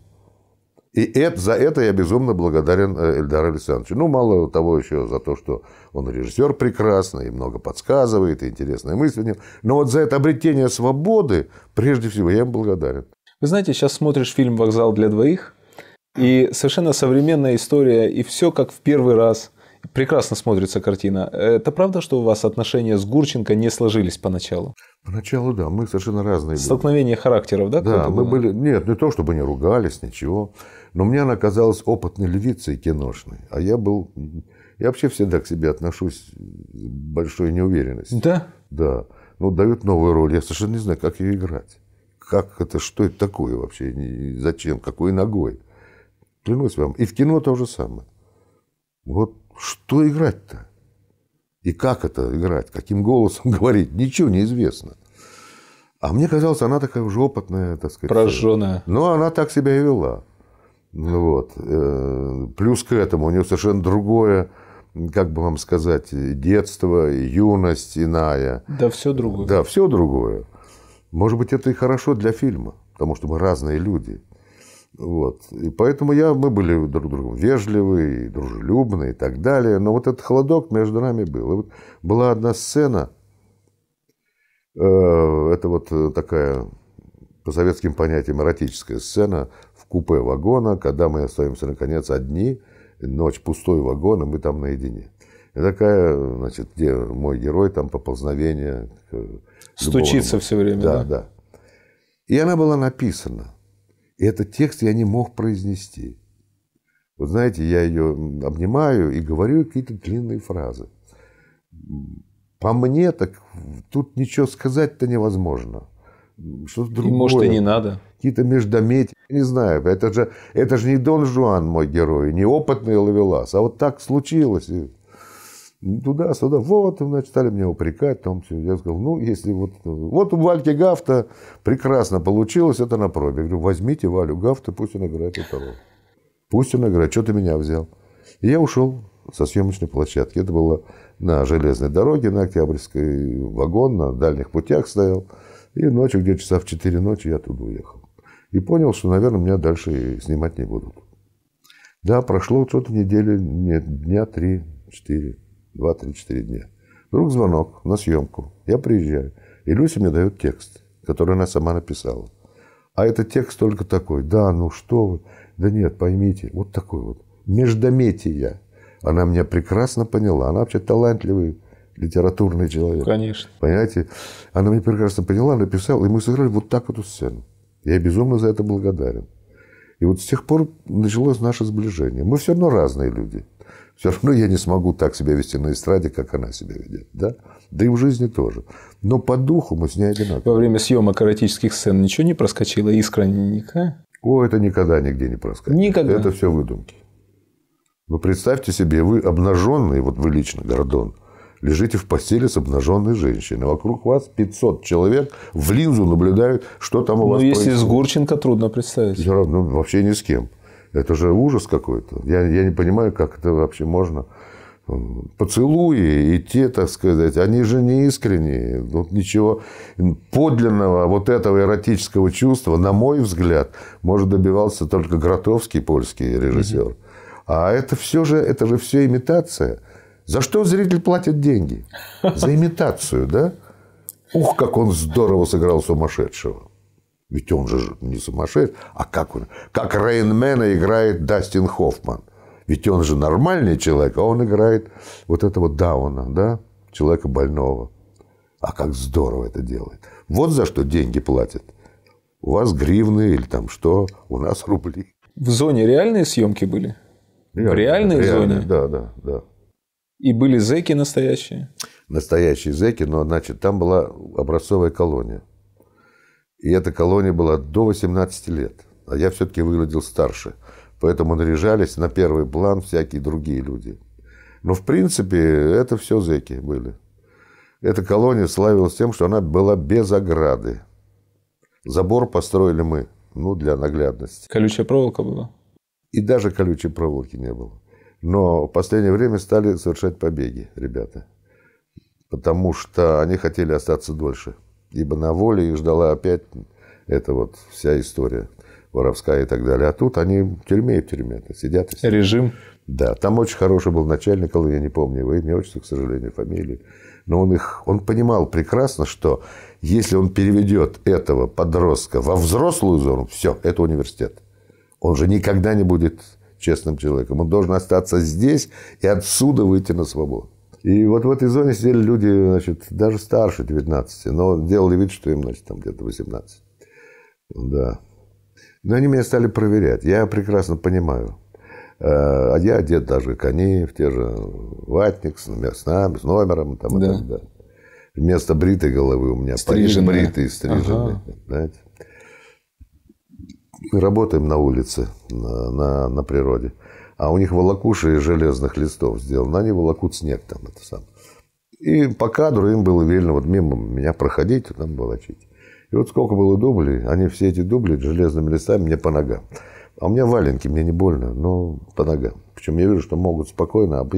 И это, за это я безумно благодарен э, Эльдару Александровичу. Ну, мало того еще за то, что он режиссер прекрасный, и много подсказывает, и интересные мысли у него. Но вот за это обретение свободы, прежде всего, я им благодарен. Вы знаете, сейчас смотришь фильм «Вокзал для двоих», и совершенно современная история, и все как в первый раз. Прекрасно смотрится картина. Это правда, что у вас отношения с Гурченко не сложились поначалу? Поначалу, да, мы совершенно разные Столкновение были. Столкновение характеров, да? Да, мы было? были... Нет, не то, чтобы не ругались, ничего. Но мне она казалась опытной львицей киношной, а я был... Я вообще всегда к себе отношусь с большой неуверенностью. Да? Да. Ну, дают новую роль, я совершенно не знаю, как ее играть. Как это, что это такое вообще, зачем, какой ногой. Клянусь вам, и в кино то же самое. Вот что играть-то? И как это играть, каким голосом <laughs> говорить, ничего не известно. А мне казалось, она такая уже опытная, так сказать. Прожженная. Но ну, она так себя и вела. Вот. Э, плюс к этому у него совершенно другое, как бы вам сказать, детство, юность иная. Да, все другое. Да, все другое. Может быть, это и хорошо для фильма, потому что мы разные люди. Вот. И поэтому я, мы были друг другу вежливы, и дружелюбны и так далее. Но вот этот холодок между нами был. И вот была одна сцена, э, это вот э, такая по советским понятиям эротическая сцена купе вагона, когда мы остаемся наконец одни, ночь пустой вагон, и мы там наедине. И такая, значит, где мой герой, там поползновение. Стучится любому. все время. Да, да, да. И она была написана. И этот текст я не мог произнести. Вот знаете, я ее обнимаю и говорю какие-то длинные фразы. По мне так тут ничего сказать-то невозможно что-то другое. И, может, и не надо. Какие-то междометия. Не знаю, это же, это же не Дон Жуан мой герой, не опытный ловелас, а вот так случилось. И туда, сюда, вот, значит, стали меня упрекать, там все. Я сказал, ну, если вот, вот у Вальки Гафта прекрасно получилось, это на пробе. Я говорю, возьмите Валю Гафта, пусть он играет эту роль. Пусть он играет, что ты меня взял? И я ушел со съемочной площадки. Это было на железной дороге, на Октябрьской, вагон на дальних путях стоял. И ночью, где то часа в 4 ночи, я оттуда уехал. И понял, что, наверное, меня дальше снимать не будут. Да, прошло что-то недели, нет, дня 3-4, 2-3-4 дня. Вдруг звонок на съемку. Я приезжаю. И Люся мне дает текст, который она сама написала. А этот текст только такой. Да, ну что вы. Да нет, поймите. Вот такой вот. Междометия. Она меня прекрасно поняла. Она вообще талантливый литературный человек. Конечно. Понимаете? Она меня прекрасно поняла, написала, и мы сыграли вот так эту сцену. Я безумно за это благодарен. И вот с тех пор началось наше сближение. Мы все равно разные люди. Все равно я не смогу так себя вести на эстраде, как она себя ведет. Да? Да и в жизни тоже. Но по духу мы с ней одинаковы. Во время съемок эротических сцен ничего не проскочило? Искра никак? О, это никогда нигде не проскочило. Никогда. Это все выдумки. Вы представьте себе, вы обнаженный, вот вы лично, Гордон, лежите в постели с обнаженной женщиной. Вокруг вас 500 человек в линзу наблюдают, что там у ну, вас Но происходит. если с Гурченко, трудно представить. Все ну, вообще ни с кем. Это же ужас какой-то. Я, я не понимаю, как это вообще можно. Поцелуи и те, так сказать, они же не искренние. Тут ничего подлинного вот этого эротического чувства, на мой взгляд, может добивался только Гротовский, польский режиссер. Угу. А это все же, это же все имитация. За что зритель платит деньги? За имитацию, да? Ух, как он здорово сыграл сумасшедшего. Ведь он же не сумасшедший. А как он? Как Рейнмена играет Дастин Хоффман. Ведь он же нормальный человек, а он играет вот этого Дауна, да? Человека больного. А как здорово это делает. Вот за что деньги платят. У вас гривны или там что, у нас рубли. В зоне реальные съемки были? Реальные, в реальной реальные, зоне? Да, да, да. И были зеки настоящие? Настоящие зеки, но значит, там была образцовая колония. И эта колония была до 18 лет. А я все-таки выглядел старше. Поэтому наряжались на первый план всякие другие люди. Но, в принципе, это все зеки были. Эта колония славилась тем, что она была без ограды. Забор построили мы, ну, для наглядности. Колючая проволока была? И даже колючей проволоки не было. Но в последнее время стали совершать побеги, ребята. Потому что они хотели остаться дольше. Ибо на воле их ждала опять эта вот вся история воровская и так далее. А тут они в тюрьме и в тюрьме -то сидят, и сидят. Режим. Да, там очень хороший был начальник, я не помню его имя, отчество, к сожалению, фамилии. Но он их, он понимал прекрасно, что если он переведет этого подростка во взрослую зону, все, это университет. Он же никогда не будет честным человеком. Он должен остаться здесь и отсюда выйти на свободу. И вот в этой зоне сидели люди, значит, даже старше 19, но делали вид, что им, значит, там где-то 18. Да. Но они меня стали проверять. Я прекрасно понимаю. Э, а я одет даже кони в те же ватник с, нами, с номером там, да. и так далее. Вместо бритой головы у меня стриженная. бритый, стриженный. Ага. Знаете? Мы работаем на улице, на, на, на природе. А у них волокуши из железных листов сделано. Они волокут снег там. Это сам. И по кадру им было велено вот мимо меня проходить, там волочить. И вот сколько было дублей, они все эти дубли железными листами мне по ногам. А у меня валенки, мне не больно, но по ногам. Причем я вижу, что могут спокойно, а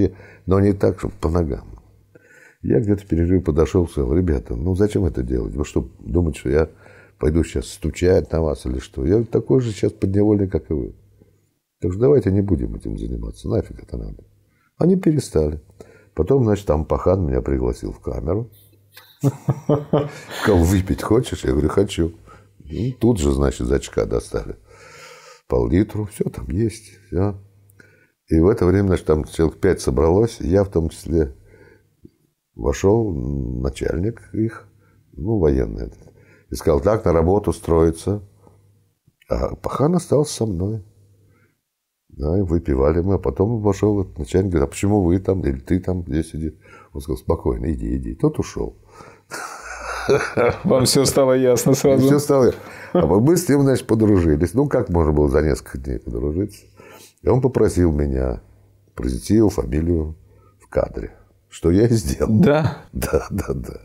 но не так, чтобы по ногам. Я где-то перерыв перерыве подошел, сказал, ребята, ну зачем это делать? Вы что, думаете, что я пойду сейчас стучать на вас или что. Я такой же сейчас подневольный, как и вы. Так что давайте не будем этим заниматься, нафиг это надо. Они перестали. Потом, значит, там Пахан меня пригласил в камеру. Сказал, выпить хочешь? Я говорю, хочу. И ну, тут же, значит, за очка достали. Пол-литру, все там есть, все. И в это время, значит, там человек пять собралось, я в том числе вошел начальник их, ну, военный этот, и сказал, так, на работу строится. А пахан остался со мной. Да, и выпивали мы, а потом вошел этот начальник, говорит, а почему вы там, или ты там, где сидишь? Он сказал, спокойно, иди, иди. Тот ушел. Вам все стало ясно сразу? Все стало ясно. А мы с ним, значит, подружились. Ну, как можно было за несколько дней подружиться? И он попросил меня произнести его фамилию в кадре. Что я и сделал. Да? Да, да, да.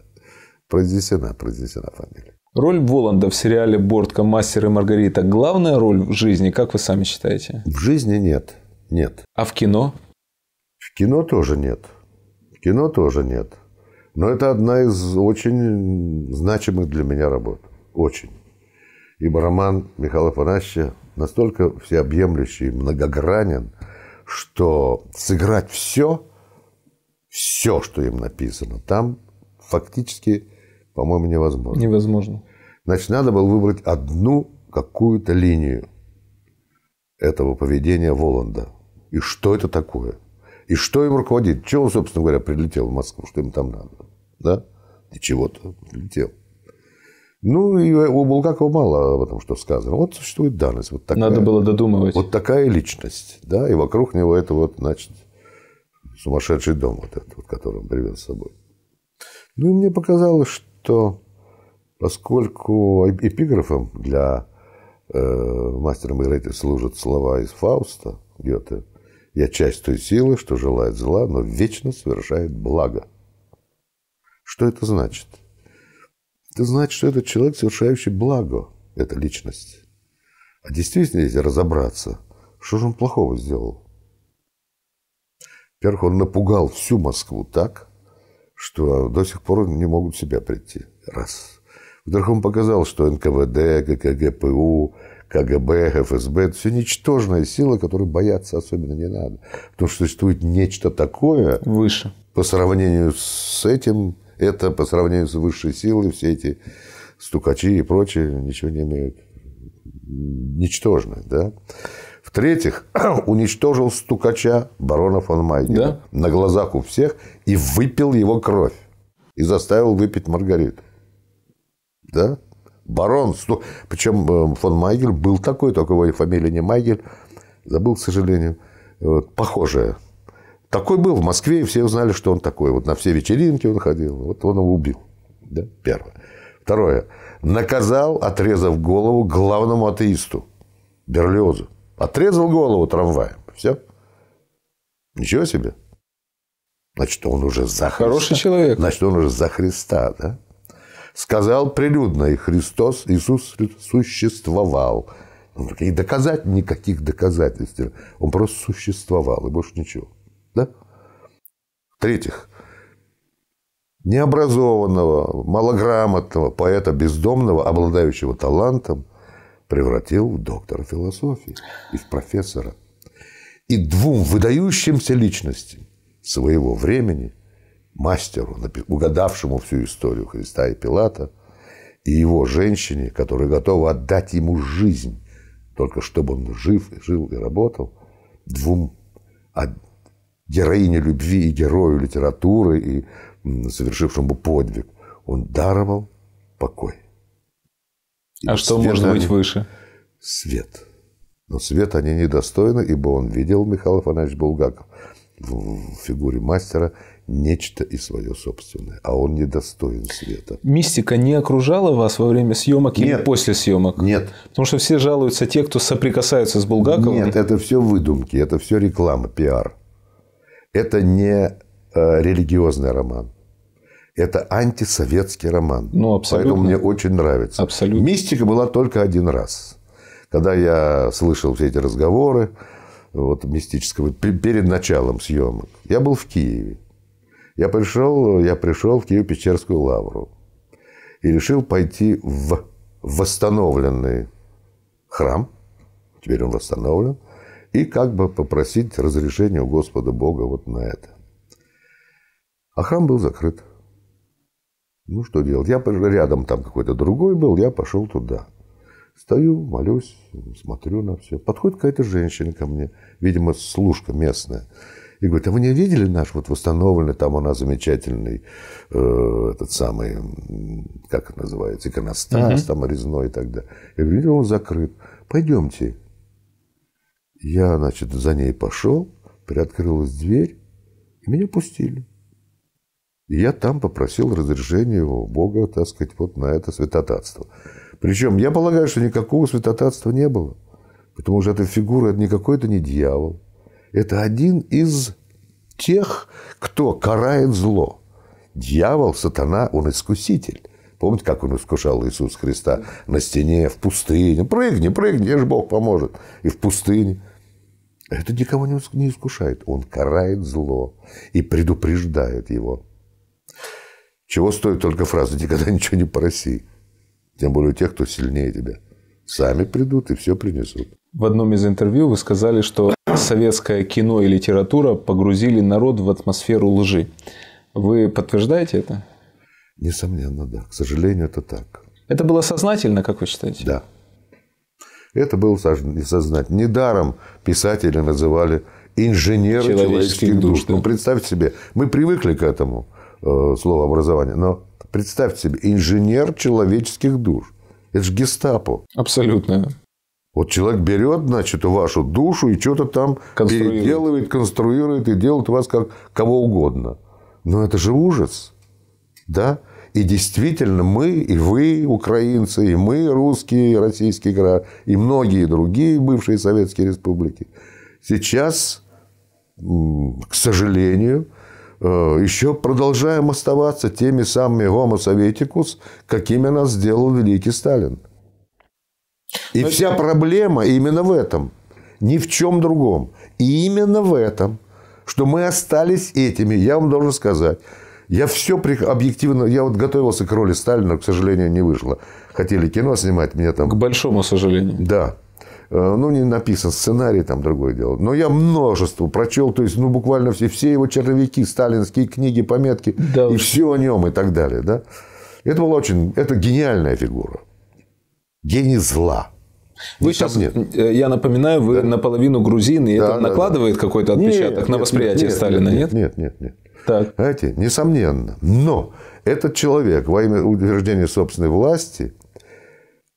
Произнесена, произнесена фамилия. Роль Воланда в сериале «Бортка. Мастер и Маргарита» – главная роль в жизни, как вы сами считаете? В жизни нет. Нет. А в кино? В кино тоже нет. В кино тоже нет. Но это одна из очень значимых для меня работ. Очень. Ибо роман Михаила Афанасьевича настолько всеобъемлющий, многогранен, что сыграть все, все, что им написано, там фактически, по-моему, невозможно. Невозможно. Значит, надо было выбрать одну какую-то линию этого поведения Воланда. И что это такое? И что им руководит? Чего он, собственно говоря, прилетел в Москву? Что им там надо? Да? И чего то Прилетел. Ну, и у Булгакова мало об этом что сказано. Вот существует данность. Вот такая, Надо было додумывать. Вот такая личность, да, и вокруг него это вот, значит, сумасшедший дом вот этот, вот, который он привез с собой. Ну, и мне показалось, что Поскольку эпиграфом для э, мастера Маргариты служат слова из Фауста, Гёте, «Я часть той силы, что желает зла, но вечно совершает благо». Что это значит? Это значит, что этот человек, совершающий благо, это личность. А действительно, если разобраться, что же он плохого сделал? Во-первых, он напугал всю Москву так, что до сих пор не могут себя прийти. Раз – Вдруг он показал, что НКВД, КГБУ, КГБ, ФСБ – это все ничтожная сила, которой бояться особенно не надо. Потому что существует нечто такое. Выше. По сравнению с этим, это по сравнению с высшей силой, все эти стукачи и прочее ничего не имеют. Ничтожны, да? В-третьих, <clears throat> уничтожил стукача барона фон Майдена да? на глазах у всех и выпил его кровь. И заставил выпить Маргариту да? Барон, Сто... причем э, фон Майгель был такой, только его фамилия не Майгель, забыл, к сожалению, вот, похожая. Такой был в Москве, и все узнали, что он такой. Вот на все вечеринки он ходил, вот он его убил. Да? Первое. Второе. Наказал, отрезав голову главному атеисту Берлиозу. Отрезал голову трамваем. Все. Ничего себе. Значит, он уже за Христа. Хороший человек. Значит, он уже за Христа, да? сказал прилюдно, и Христос, Иисус существовал. И доказать никаких доказательств. Он просто существовал, и больше ничего. Да? В-третьих, необразованного, малограмотного поэта бездомного, обладающего талантом, превратил в доктора философии и в профессора. И двум выдающимся личностям своего времени – мастеру, угадавшему всю историю Христа и Пилата, и его женщине, которая готова отдать ему жизнь, только чтобы он жив, жил и работал, двум героине любви и герою литературы, и совершившему подвиг, он даровал покой. А и а что может быть выше? Свет. Но свет они недостойны, ибо он видел Михаил Афанасьевич Булгаков в фигуре мастера нечто и свое собственное, а он недостоин света. Мистика не окружала вас во время съемок нет, или после съемок? Нет. Потому что все жалуются те, кто соприкасаются с Булгаковым. Нет, это все выдумки, это все реклама, пиар. Это не э, религиозный роман. Это антисоветский роман. Ну, абсолютно. Поэтому мне очень нравится. Абсолютно. Мистика была только один раз. Когда я слышал все эти разговоры вот, мистического перед началом съемок, я был в Киеве. Я пришел, я пришел в Киево-Печерскую лавру и решил пойти в восстановленный храм, теперь он восстановлен, и как бы попросить разрешения у Господа Бога вот на это. А храм был закрыт. Ну, что делать? Я рядом там какой-то другой был, я пошел туда. Стою, молюсь, смотрю на все. Подходит какая-то женщина ко мне, видимо, служка местная и говорит, а вы не видели наш вот восстановленный, там у нас замечательный э, этот самый, как это называется, иконостас, uh-huh. там резной и так далее. Я говорю, он закрыт, пойдемте. Я, значит, за ней пошел, приоткрылась дверь, и меня пустили. И я там попросил разрешения у Бога, так сказать, вот на это святотатство. Причем я полагаю, что никакого святотатства не было. Потому что эта фигура, это не какой-то не дьявол это один из тех, кто карает зло. Дьявол, сатана, он искуситель. Помните, как он искушал Иисуса Христа на стене, в пустыне? Прыгни, прыгни, ешь Бог поможет. И в пустыне. Это никого не искушает. Он карает зло и предупреждает его. Чего стоит только фраза «никогда ничего не проси», тем более у тех, кто сильнее тебя. Сами придут и все принесут. В одном из интервью вы сказали, что советское кино и литература погрузили народ в атмосферу лжи. Вы подтверждаете это? Несомненно, да. К сожалению, это так. Это было сознательно, как вы считаете? Да. Это было сознательно. Недаром писатели называли инженеры человеческих, человеческих душ. душ да. Ну, представьте себе, мы привыкли к этому э, словообразованию, но представьте себе, инженер человеческих душ. Это же гестапо. Абсолютно. Вот человек берет, значит, вашу душу и что-то там конструирует. переделывает, конструирует и делает вас как кого угодно. Но это же ужас. Да? И действительно, мы, и вы, украинцы, и мы, русские, и российские граждане, и многие другие бывшие советские республики, сейчас, к сожалению, э, еще продолжаем оставаться теми самыми гомосоветикус, какими нас сделал великий Сталин. И Но вся это... проблема именно в этом. Ни в чем другом. И именно в этом, что мы остались этими, я вам должен сказать. Я все объективно, я вот готовился к роли Сталина, к сожалению, не вышло. Хотели кино снимать, меня там... К большому сожалению. Да. Э, ну, не написан сценарий, там другое дело. Но я множество прочел, то есть, ну, буквально все, все его черновики, сталинские книги, пометки, да и уж. все о нем и так далее, да. Это была очень, это гениальная фигура гений зла. Вы сейчас, нет. Э, я напоминаю, вы да. наполовину грузин, и да, это да, накладывает да. какой-то отпечаток нет, на восприятие нет, Сталина, нет? Нет, нет, нет. Так. Знаете, несомненно. Но этот человек во имя утверждения собственной власти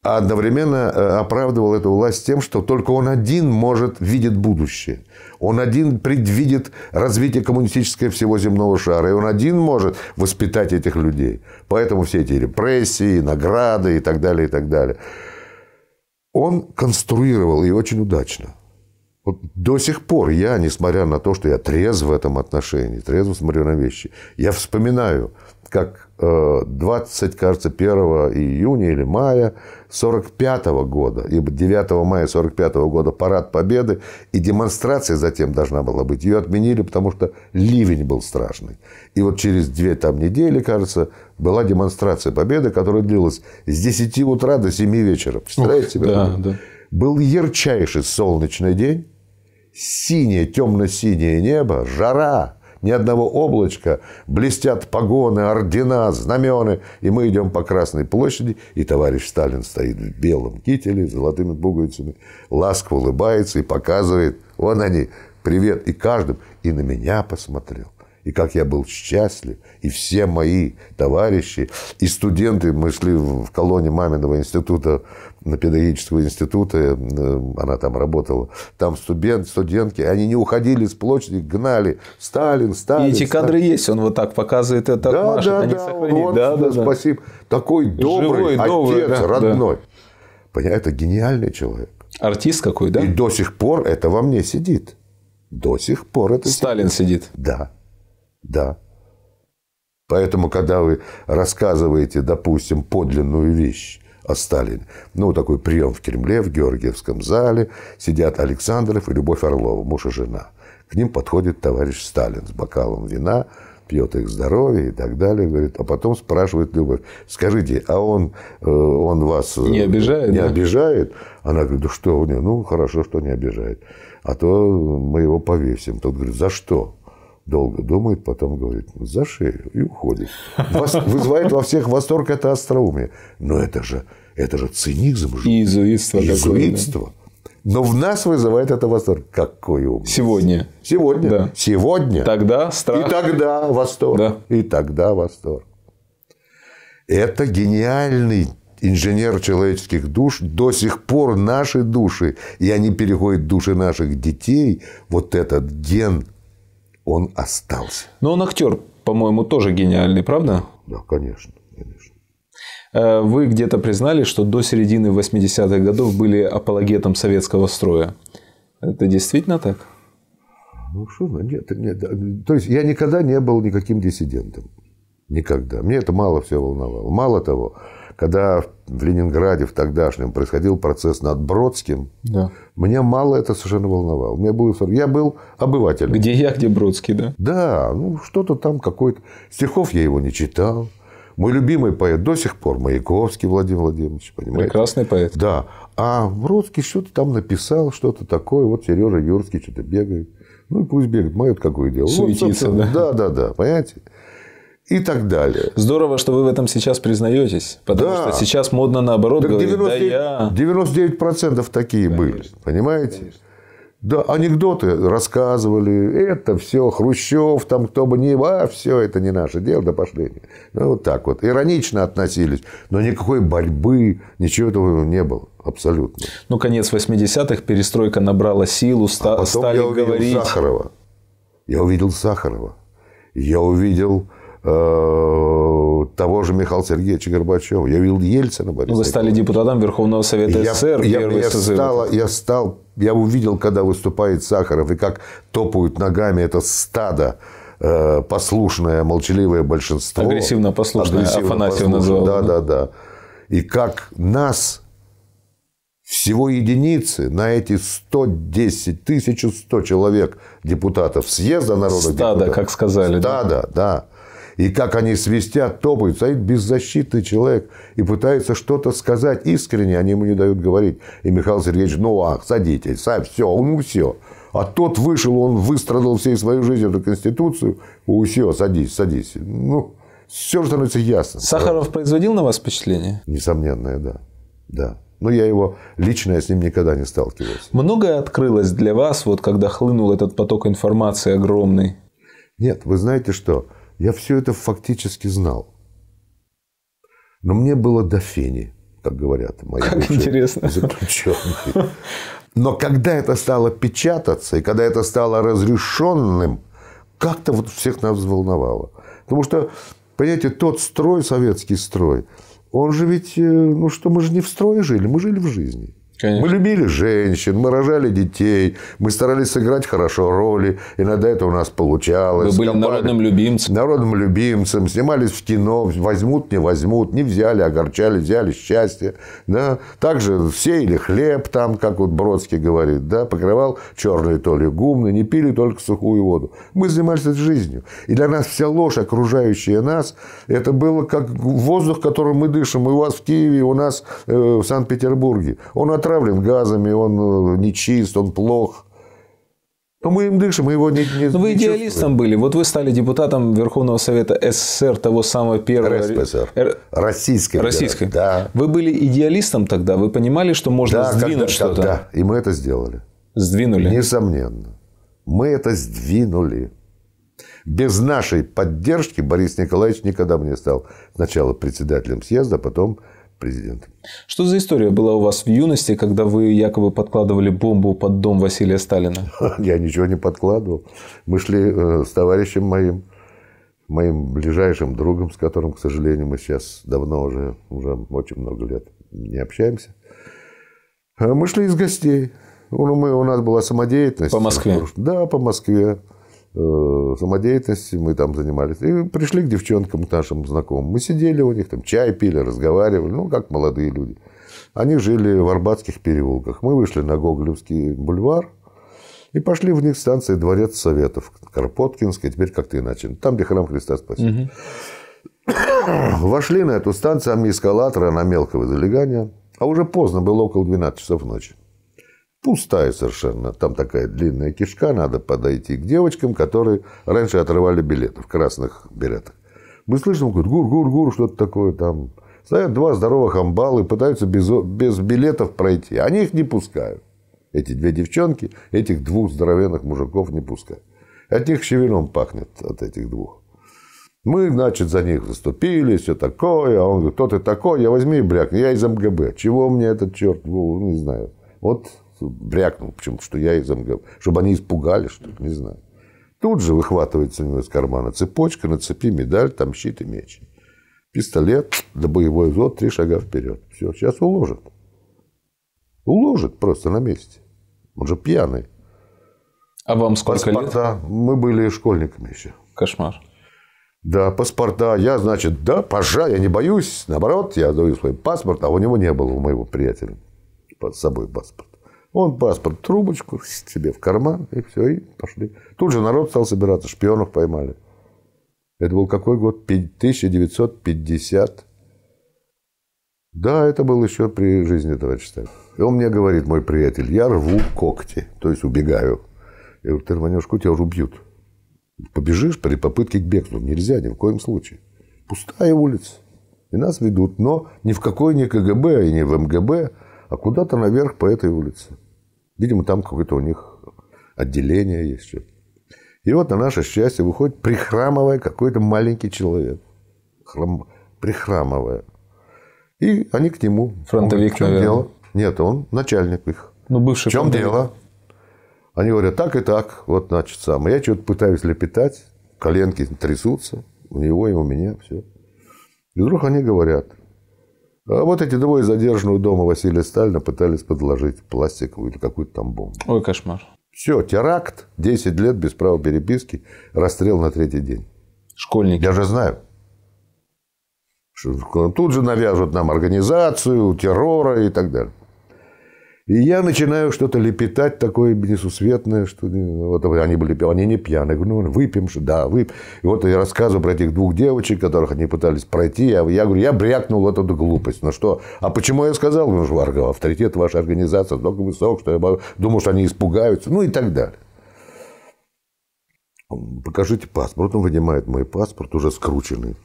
одновременно э, оправдывал эту власть тем, что только он один может видит будущее. Он один предвидит развитие коммунистическое всего земного шара. И он один может воспитать этих людей. Поэтому все эти репрессии, награды и так далее, и так далее. Он конструировал и очень удачно. Вот до сих пор я, несмотря на то, что я трезв в этом отношении, трезво смотрю на вещи, я вспоминаю как 20, э, кажется, 1 июня или мая 45 года, ибо 9 мая 45 года парад победы, и демонстрация затем должна была быть. Ее отменили, потому что ливень был страшный. И вот через две там недели, кажется, была демонстрация победы, которая длилась с 10 утра до 7 вечера. Представляете себе? Да, да. Был ярчайший солнечный день, синее, темно-синее небо, жара, ни одного облачка, блестят погоны, ордена, знамены, и мы идем по Красной площади, и товарищ Сталин стоит в белом кителе с золотыми пуговицами, ласково улыбается и показывает, вон они, привет, и каждым, и на меня посмотрел. И как я был счастлив. И все мои товарищи, и студенты, мы шли в колонии маминого института, на педагогического института, э, она там работала, там студент, студентки, они не уходили с площади, гнали. Сталин, Сталин. И эти Сталин. кадры есть, он вот так показывает, это да, машет, да, они да, сохранили. Вот, да, да, да, спасибо. Такой добрый Живой, отец, добрый, родной. Да. Понимаете, это гениальный человек. Артист какой, да? И до сих пор это во мне сидит. До сих пор это Сталин сидит. сидит. Да. Да. Поэтому, когда вы рассказываете, допустим, подлинную вещь о Сталине, ну, такой прием в Кремле, в Георгиевском зале, сидят Александров и Любовь Орлова, муж и жена. К ним подходит товарищ Сталин с бокалом вина, пьет их здоровье и так далее, говорит, а потом спрашивает Любовь, скажите, а он, э, он вас э, не обижает? Не да? обижает? Она говорит, да что у него, ну хорошо, что не обижает, а то мы его повесим. Тот говорит, за что? долго думает, потом говорит, за шею и уходит. Вас, <laughs> вызывает во всех восторг это остроумие. Но это же, это же цинизм. Же. Иезуитство. Иезуитство. Такое, Но в нас вызывает это восторг. Какой ум. Сегодня. Сегодня. Да. Сегодня. Тогда страх. И тогда восторг. Да. И тогда восторг. Это гениальный инженер человеческих душ, до сих пор наши души, и они переходят в души наших детей, вот этот ген он остался. Но он актер, по-моему, тоже гениальный, правда? Да, конечно, конечно. Э, вы где-то признали, что до середины 80-х годов были апологетом советского строя. Это действительно так? Ну что, нет, нет. То есть я никогда не был никаким диссидентом. Никогда. Мне это мало все волновало. Мало того, когда в Ленинграде, в тогдашнем, происходил процесс над Бродским, да. меня мало это совершенно волновало. У Меня был Я был обывателем. Где я, где Бродский, да? Да, ну что-то там какой-то... Стихов я его не читал. Мой любимый поэт до сих пор Маяковский Владимир Владимирович, понимаете? Прекрасный поэт. Да. А Бродский что-то там написал, что-то такое. Вот Сережа Юрский что-то бегает. Ну, пусть бегает. Мое какое дело. Суетится, вот, да? Да, да, да. Понимаете? и так далее. Здорово, что вы в этом сейчас признаетесь, потому да. что сейчас модно наоборот так говорить, 99, да я... 99% такие конечно, были, понимаете? Конечно. Да, анекдоты рассказывали, это все, Хрущев, там кто бы ни был, а все это не наше дело, да пошли. Ну, вот так вот, иронично относились, но никакой борьбы, ничего этого не было, абсолютно. Ну, конец 80-х, перестройка набрала силу, а ста- потом стали я увидел говорить... Сахарова. Я увидел Сахарова. Я увидел Э, того же Михаила Сергеевича Горбачева. Я видел Ельцина Бориса. Ну, вы стали депутатом Верховного Совета я, СССР. Я, я, стал, я стал, я увидел, когда выступает Сахаров, и как топают ногами это стадо э, послушное, молчаливое большинство. Агрессивно послушное, агрессивно Афанасьев назвал. Да, да, да. И как нас всего единицы на эти 110 тысяч 100 человек депутатов съезда народа. Стада, депутатов. как сказали. Стада, да. да и как они свистят, топают, стоит беззащитный человек и пытается что-то сказать искренне, они ему не дают говорить. И Михаил Сергеевич, ну ах, садитесь, сам, все, ну все. А тот вышел, он выстрадал всей своей жизнью эту Конституцию, все, садись, садись. Ну, все становится ясно. Сахаров да. производил на вас впечатление? Несомненное, да. Да. Но я его лично я с ним никогда не сталкивался. Многое открылось для вас, вот когда хлынул этот поток информации огромный? Нет, вы знаете что? Я все это фактически знал. Но мне было до фени, как говорят мои как интересно. заключенные. Но когда это стало печататься, и когда это стало разрешенным, как-то вот всех нас взволновало. Потому что, понимаете, тот строй, советский строй, он же ведь, э, ну что, мы же не в строе жили, мы жили в жизни. Конечно. Мы любили женщин, мы рожали детей, мы старались сыграть хорошо роли. Иногда это у нас получалось. Мы были Компали, народным любимцем. Народным любимцем. Снимались в кино. Возьмут, не возьмут. Не взяли, огорчали. Взяли счастье. Да? Также все или хлеб там, как вот Бродский говорит. Да? Покрывал черные то ли гумны. Не пили только сухую воду. Мы занимались этой жизнью. И для нас вся ложь, окружающая нас, это было как воздух, которым мы дышим. И у вас в Киеве, и у нас э, в Санкт-Петербурге. Он от отравлен газами, он э, нечист, он плох. Но мы им дышим, мы его не, не Но ну, вы не идеалистом чувствуем. были. Вот вы стали депутатом Верховного Совета СССР, того самого первого... РСПСР. Р... Российской. Российской. Да. Вы были идеалистом тогда? Вы понимали, что можно да, сдвинуть что-то? Да, и мы это сделали. Сдвинули? Несомненно. Мы это сдвинули. Без нашей поддержки Борис Николаевич никогда бы не стал сначала председателем съезда, а потом президентом. Что за история была у вас в юности, когда вы якобы подкладывали бомбу под дом Василия Сталина? <laughs> Я ничего не подкладывал. Мы шли э, с товарищем моим, моим ближайшим другом, с которым, к сожалению, мы сейчас давно уже, уже очень много лет не общаемся. Э, мы шли из гостей. Ну, у нас была самодеятельность. По Москве? Да, по Москве. Э, самодеятельности, мы там занимались. И пришли к девчонкам, к нашим знакомым. Мы сидели у них, там чай пили, разговаривали, ну, как молодые люди. Они жили в Арбатских переулках. Мы вышли на Гоголевский бульвар и пошли в них станции Дворец Советов, Карпоткинская, теперь как-то иначе. Там, где храм Христа Спасителя. Угу. <coughs> Вошли на эту станцию, а мне эскалатора на мелкого залегания. А уже поздно, было около 12 часов ночи пустая совершенно. Там такая длинная кишка, надо подойти к девочкам, которые раньше отрывали билеты в красных билетах. Мы слышим, говорят, гур-гур-гур, что-то такое там. Стоят два здоровых амбала и пытаются без, без билетов пройти. Они их не пускают. Эти две девчонки, этих двух здоровенных мужиков не пускают. От них щавелем пахнет, от этих двух. Мы, значит, за них заступили, все такое. А он говорит, кто ты такой? Я возьми и брякни, я из МГБ. Чего мне этот черт? Ну, не знаю. Вот брякнул, почему что я из замгов, чтобы они испугались, что ли, не знаю. Тут же выхватывается у него из кармана цепочка, на цепи медаль, там щит и меч. Пистолет, до боевой взвод, три шага вперед. Все, сейчас уложит, Уложит просто на месте. Он же пьяный. А вам сколько паспорта. лет? Мы были школьниками еще. Кошмар. Да, паспорта. Я, значит, да, пожа, я не боюсь. Наоборот, я даю свой паспорт, а у него не было, у моего приятеля, под собой паспорт. Он паспорт, трубочку себе в карман, и все, и пошли. Тут же народ стал собираться, шпионов поймали. Это был какой год? 1950. Да, это был еще при жизни товарища И он мне говорит, мой приятель, я рву когти, то есть убегаю. Я говорю, ты рванешь когти, тебя а убьют. Побежишь при попытке к бегству. Нельзя ни в коем случае. Пустая улица. И нас ведут, но ни в какой не КГБ и не в МГБ а куда-то наверх по этой улице. Видимо, там какое-то у них отделение есть. И вот на наше счастье выходит прихрамовая какой-то маленький человек. Храм... Прихрамывая. И они к нему. Фронтовик, говорит, в чем наверное. дело? Нет, он начальник их. Ну, бывший В чем фронтовик. дело? Они говорят, так и так, вот, значит, сам. Я что-то пытаюсь лепетать, коленки трясутся, у него и у меня все. И вдруг они говорят, а вот эти двое задержанного дома Василия Сталина пытались подложить пластиковую или какую-то там бомбу. Ой, кошмар. Все, теракт, 10 лет без права переписки, расстрел на третий день. Школьники. Я же знаю. Тут же навяжут нам организацию террора и так далее. И я начинаю что-то лепетать такое несусветное, что вот они были они не пьяные. Я говорю, ну, выпьем, что да, выпьем. И вот я рассказываю про этих двух девочек, которых они пытались пройти. Я, а я говорю, я брякнул вот эту глупость. Ну что, а почему я сказал, ну, Жваргов, авторитет вашей организации настолько высок, что я думал, что они испугаются, ну и так далее. Покажите паспорт. Он вынимает мой паспорт, уже скрученный.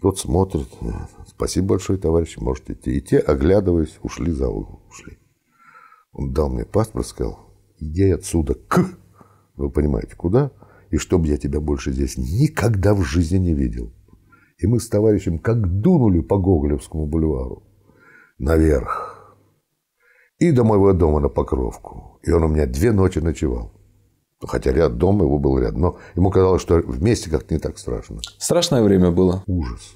Тот смотрит. «Э, спасибо большое, товарищи, можете идти. И те, оглядываясь, ушли за угол. Ушли. Он дал мне паспорт, сказал, иди отсюда к, вы понимаете, куда, и чтобы я тебя больше здесь никогда в жизни не видел. И мы с товарищем как дунули по Гоголевскому бульвару наверх и до моего дома на Покровку. И он у меня две ночи ночевал. Хотя ряд дома его был рядом, но ему казалось, что вместе как то не так страшно. Страшное время было. Ужас.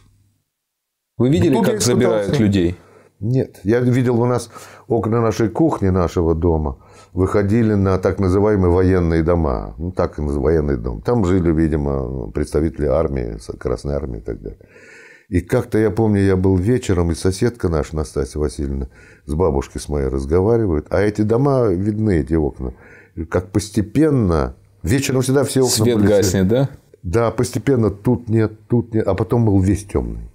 Вы видели, ну, как забирают людей? Нет. Я видел у нас окна нашей кухни, нашего дома, выходили на так называемые военные дома. Ну, так и военный дом. Там жили, видимо, представители армии, Красной армии и так далее. И как-то я помню, я был вечером, и соседка наша, Настасья Васильевна, с бабушкой с моей разговаривает. А эти дома видны, эти окна. Как постепенно... Вечером всегда все окна... Свет полетели. гаснет, да? Да, постепенно тут нет, тут нет. А потом был весь темный.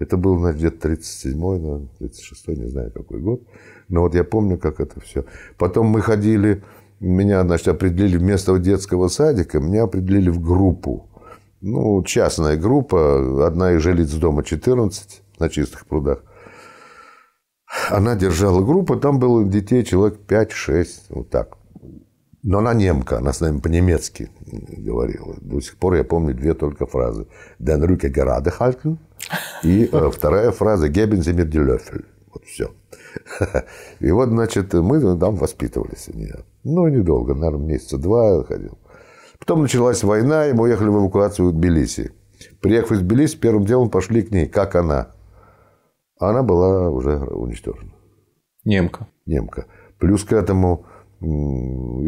Это был, наверное, где-то 37-й, на 36-й, не знаю какой год. Но вот я помню, как это все. Потом мы ходили, меня, значит, определили вместо детского садика, меня определили в группу. Ну, частная группа, одна из жилиц дома 14 на чистых прудах. Она держала группу, там было детей человек 5-6, вот так. Но она немка, она с нами по-немецки говорила. До сих пор я помню две только фразы. «Den Rücke gerade halten», и э, вторая фраза «Гебен Зимерделёфель». Вот все. <laughs> И вот, значит, мы там воспитывались у нее. Ну, недолго, наверное, месяца два ходил. Потом началась война, и мы уехали в эвакуацию в Тбилиси. Приехав из Тбилиси, первым делом пошли к ней, как она. Она была уже уничтожена. Немка. Немка. Плюс к этому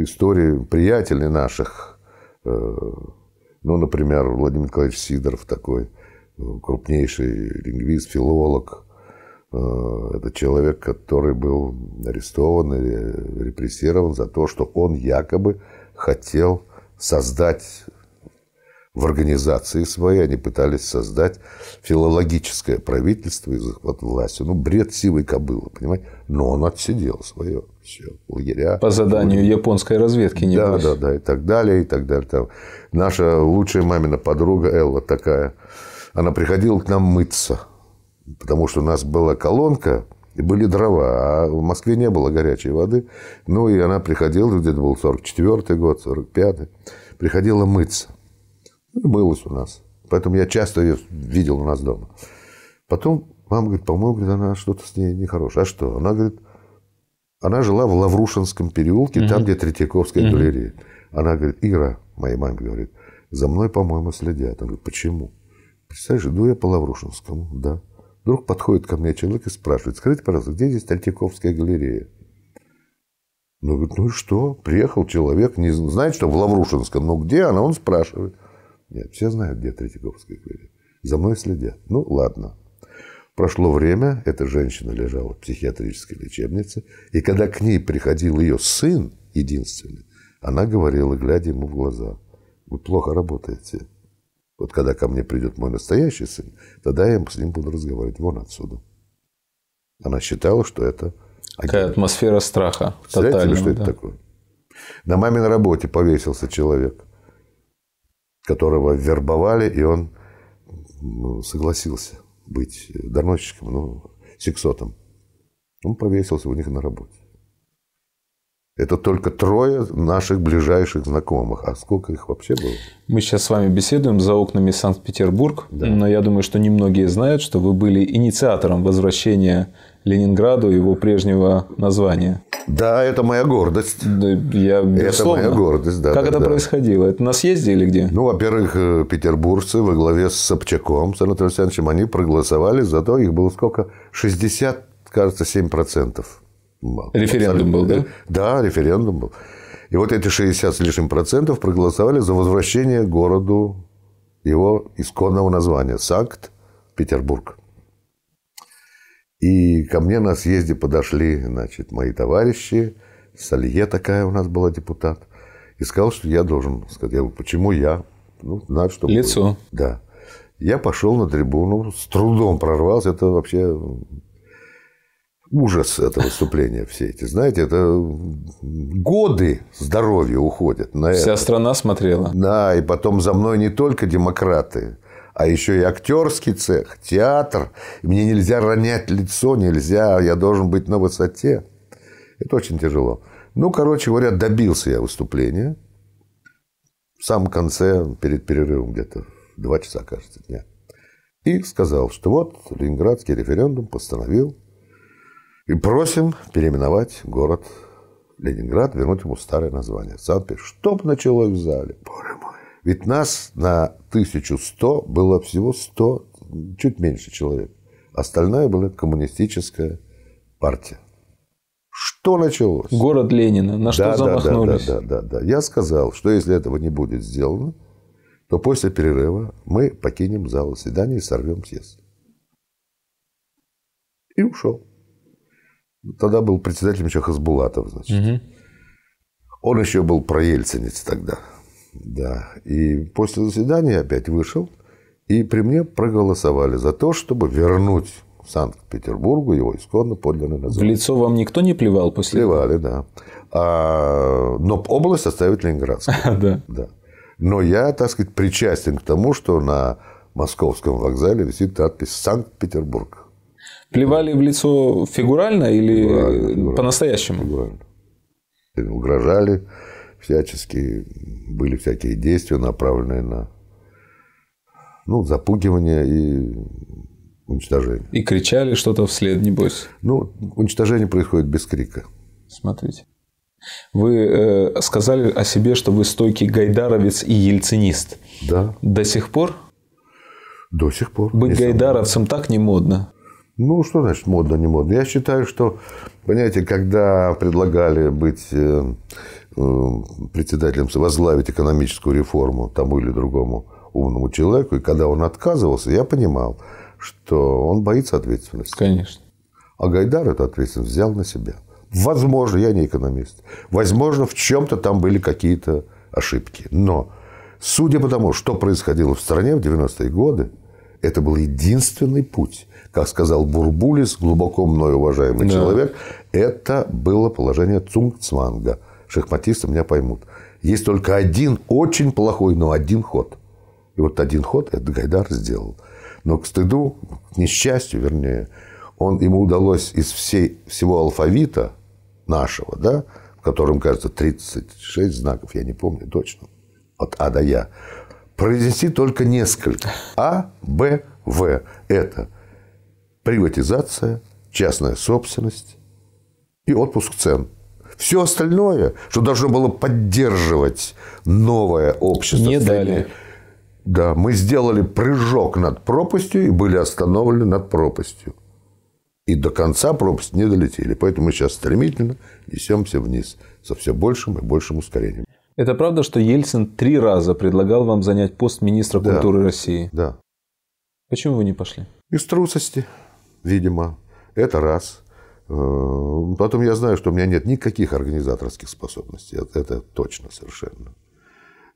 истории приятелей наших, э, ну, например, Владимир Николаевич Сидоров такой – крупнейший лингвист, филолог. Э, это человек, который был арестован или репрессирован за то, что он якобы хотел создать в организации своей, они пытались создать филологическое правительство и захват власти. Ну, бред сивой кобылы, понимаете? Но он отсидел свое. Все, лагеря. По заданию японской разведки, не Да, да, да, и так далее, и так далее. Там наша лучшая мамина подруга Элла такая – она приходила к нам мыться, потому что у нас была колонка, и были дрова, а в Москве не было горячей воды. Ну, и она приходила, где-то был 44-й год, 45-й, приходила мыться. Ну, и мылась у нас. Поэтому я часто ее видел у нас дома. Потом мама говорит, по-моему, говорит, она что-то с ней нехорошее. А что? Она говорит, она жила в Лаврушинском переулке, угу. там, где Третьяковская угу. галерея. Она говорит, Ира, моей маме говорит, за мной, по-моему, следят. Она говорит, почему? Представляешь, иду я по Лаврушинскому, да. Вдруг подходит ко мне человек и спрашивает, скажите, пожалуйста, где здесь Третьяковская галерея? Ну, говорит, ну и что? Приехал человек, не знает, что в Лаврушинском, но где она, он спрашивает. Нет, все знают, где Третьяковская галерея. За мной следят. Ну, ладно. Прошло время, эта женщина лежала в психиатрической лечебнице, и когда к ней приходил ее сын единственный, она говорила, глядя ему в глаза, вы плохо работаете. Вот когда ко мне придет мой настоящий сын, тогда я с ним буду разговаривать вон отсюда. Она считала, что это... Такая атмосфера страха. Представляете, что да. это такое? На маминой работе повесился человек, которого вербовали, и он ну, согласился быть доносчиком, ну, сексотом. Он повесился у них на работе. Это только трое наших ближайших знакомых. А сколько их вообще было? Мы сейчас с вами беседуем за окнами Санкт-Петербург. Да. Но я думаю, что немногие знают, что вы были инициатором возвращения Ленинграду его прежнего названия. Да, это моя гордость. Да, я, это моя гордость, да. Как да, это да. происходило? Это на съезде или где? Ну, во-первых, э, петербуржцы во главе с Собчаком, с Анатолием Александровичем, они проголосовали, зато их было сколько? 60, кажется, 7 процентов. Референдум был, да? Да, референдум был. И вот эти 60 с лишним процентов проголосовали за возвращение городу его исконного названия – Санкт-Петербург. И ко мне на съезде подошли, значит, мои товарищи, Салье такая у нас была депутат, и сказал, что я должен сказать, я говорю, почему я? Ну, надо, чтобы... Лицо. Да. Я пошел на трибуну, с трудом прорвался, это вообще ужас это выступление все эти. Знаете, это годы здоровья уходят на Вся это. страна смотрела. Да, и потом за мной не только демократы, а еще и актерский цех, театр. мне нельзя ронять лицо, нельзя, я должен быть на высоте. Это очень тяжело. Ну, короче говоря, добился я выступления. В самом конце, перед перерывом где-то, два часа, кажется, дня. И сказал, что вот Ленинградский референдум постановил и просим переименовать город Ленинград, вернуть ему старое название. Санкт-Петербург. Чтоб началось в зале. Боже мой. Ведь нас на 1100 было всего 100, чуть меньше человек. Остальная была коммунистическая партия. Что началось? Город Ленина. На что да, замахнулись? Да, да, да, да, да. Я сказал, что если этого не будет сделано, то после перерыва мы покинем зал заседания и сорвем съезд. И ушел. Тогда был председателем еще Хасбулатов, значит. Угу. Он еще был проельцинец тогда. Да. И после заседания опять вышел, и при мне проголосовали за то, чтобы вернуть Санкт-Петербургу его исконно подлинное название. В лицо вам никто не плевал после Плевали, да. А, но область оставить Ленинградскую. <laughs> да. да. Но я, так сказать, причастен к тому, что на московском вокзале висит надпись «Санкт-Петербург». Плевали в лицо фигурально или фигурально, по-настоящему? Фигурально. Угрожали всячески, были всякие действия, направленные на ну, запугивание и уничтожение. И кричали что-то вслед, небось. Ну, уничтожение происходит без крика. Смотрите. Вы э, сказали о себе, что вы стойкий гайдаровец и ельцинист. Да. До сих пор? До сих пор. Быть гайдаровцем так не модно. Ну, что значит модно, не модно? Я считаю, что, понимаете, когда предлагали быть э, э, председателем, возглавить экономическую реформу тому или другому умному человеку, и когда он отказывался, я понимал, что он боится ответственности. Конечно. А Гайдар эту ответственность взял на себя. Возможно, я не экономист. Возможно, в чем-то там были какие-то ошибки. Но судя по тому, что происходило в стране в 90-е годы, это был единственный путь. Как сказал Бурбулис, глубоко мной уважаемый да. человек, это было положение Цунгцванга. Шахматисты меня поймут. Есть только один очень плохой, но один ход. И вот один ход этот Гайдар сделал. Но к стыду, к несчастью, вернее, он, ему удалось из всей, всего алфавита нашего, да, в котором, кажется, 36 знаков, я не помню точно, от А до Я, произнести только несколько. А, Б, В. Это приватизация, частная собственность и отпуск цен. Все остальное, что должно было поддерживать новое общество. Не дали. Да, мы сделали прыжок над пропастью и были остановлены над пропастью. И до конца пропасть не долетели. Поэтому мы сейчас стремительно несемся вниз со все большим и большим ускорением. Это правда, что Ельцин три раза предлагал вам занять пост министра да. культуры России? Да. Почему вы не пошли? Из трусости, видимо. Это раз. Э, потом я знаю, что у меня нет никаких организаторских способностей. Это точно совершенно.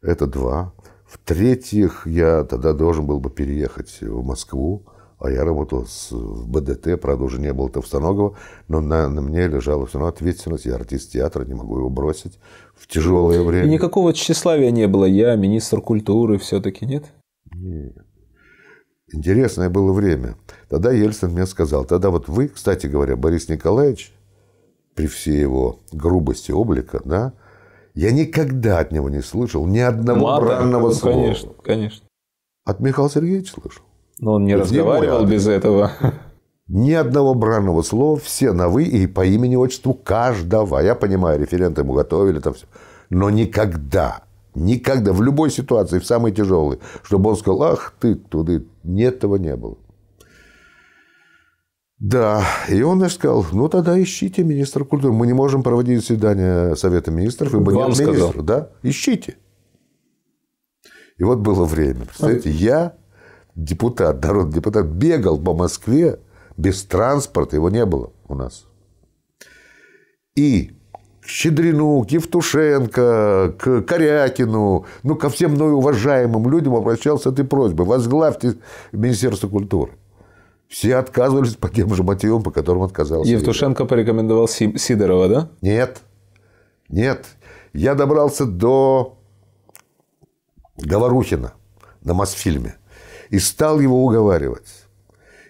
Это два. В-третьих, я тогда должен был бы переехать в Москву, а я работал с, в БДТ, правда, уже не было Товстоногова, но на, на мне лежала все равно ответственность, я артист театра, не могу его бросить в тяжелое время. И никакого тщеславия не было. Я министр культуры все-таки, нет? Нет. Интересное было время. Тогда Ельцин мне сказал, тогда вот вы, кстати говоря, Борис Николаевич, при всей его грубости облика, да, я никогда от него не слышал ни одного Мата, ну, бранного ну, слова. Конечно, конечно. От Михаила Сергеевича слышал. Но он не Ведь разговаривал без этого. Ни одного бранного слова, все на «вы» и по имени-отчеству каждого. Я понимаю, референты ему готовили там все. Но никогда, никогда, в любой ситуации, в самой тяжелой, чтобы он сказал, ах ты, туды, нет, этого не было. Да, и он даже сказал, ну тогда ищите министра культуры. Мы не можем проводить заседание Совета министров, ибо Вам нет министра. Сказал. Да, ищите. И вот было время. Представляете, я, депутат, народный депутат, бегал по Москве без транспорта его не было у нас. И к Щедрину, к Евтушенко, к Корякину, ну, ко всем мной уважаемым людям обращался с этой просьбой. Возглавьте Министерство культуры. Все отказывались по тем же мотивам, по которым отказался. Евтушенко я. порекомендовал Сидорова, да? Нет. Нет. Я добрался до Говорухина на Мосфильме и стал его уговаривать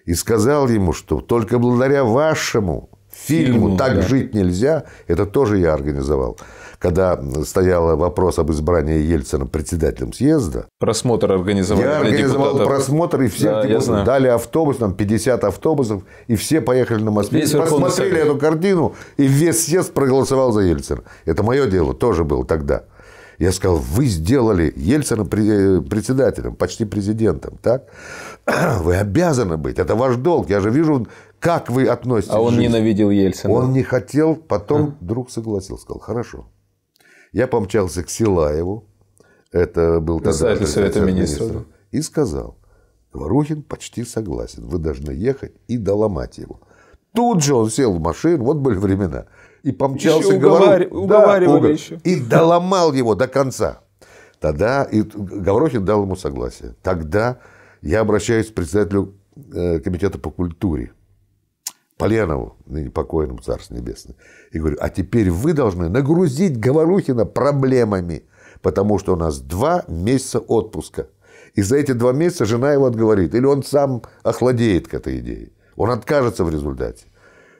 и сказал ему, что только благодаря вашему фильму, фильму «Так да. жить нельзя», это тоже я организовал, когда стоял вопрос об избрании Ельцина председателем съезда. Просмотр организовал. Я организовал депутатов. просмотр, и все да, дали автобус, нам 50 автобусов, и все поехали на Москве. Весь Посмотрели Совет. эту картину, и весь съезд проголосовал за Ельцина. Это мое дело, тоже было тогда. Я сказал, вы сделали Ельцина председателем, почти президентом, так? <clears throat> Вы обязаны быть, это ваш долг. Я же вижу, как вы относитесь. А он к ненавидел Ельцина. Он не хотел, потом а? друг согласился, сказал, хорошо. Я помчался к Силаеву, это был председатель Совета министров, и сказал, Говорухин почти согласен, вы должны ехать и доломать его. Тут же он сел в машину, вот были времена, и помчался еще уговар... Говору... уговаривали да, уг... еще. и доломал его до конца. Тогда и Говорухин дал ему согласие. Тогда я обращаюсь к председателю э, комитета по культуре, Поленову, ныне покойному Царство Небесное, и говорю, а теперь вы должны нагрузить Говорухина проблемами, потому что у нас два месяца отпуска. И за эти два месяца жена его отговорит, или он сам охладеет к этой идее. Он откажется в результате.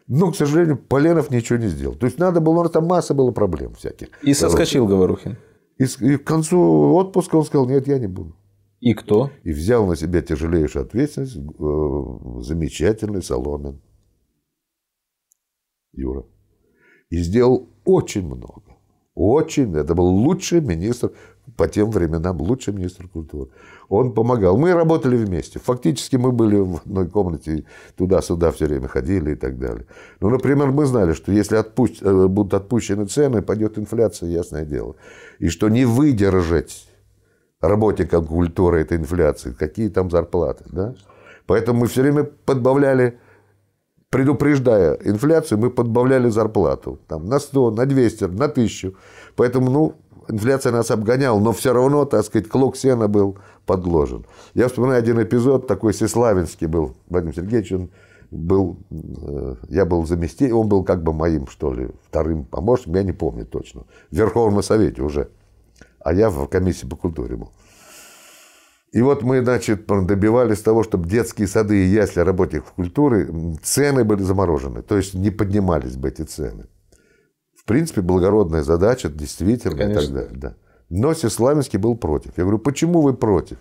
Но, к сожалению, Поленов ничего не сделал. То есть надо было, у нас там масса было проблем всяких. И соскочил Говорухин. И, и к концу отпуска он сказал, нет, я не буду. И кто? И взял на себя тяжелейшую ответственность э, замечательный Соломин Юра. И сделал очень много. Очень. Это был лучший министр по тем временам лучший министр культуры. Он помогал. Мы работали вместе. Фактически мы были в одной комнате, туда-сюда все время ходили и так далее. Ну, например, мы знали, что если отпусть, э, будут отпущены цены, пойдет инфляция, ясное дело. И что не выдержать работника культуры – это инфляция, какие там зарплаты, да? Поэтому мы все время подбавляли, предупреждая инфляцию, мы подбавляли зарплату там, на 100, на 200, на 1000. Поэтому, ну, инфляция нас обгоняла, но все равно, так сказать, клок сена был подложен. Я вспоминаю один эпизод, такой Сеславинский был, Владимир Сергеевич, он был, э, я был заместитель, он был как бы моим, что ли, вторым помощником, я не помню точно, в Верховном Совете уже а я в комиссии по культуре был. И вот мы, значит, добивались того, чтобы детские сады и ясли работников культуры цены были заморожены, то есть не поднимались бы эти цены. В принципе, благородная задача, действительно, Конечно. и так далее. Да. Но Сеславинский был против. Я говорю, почему вы против?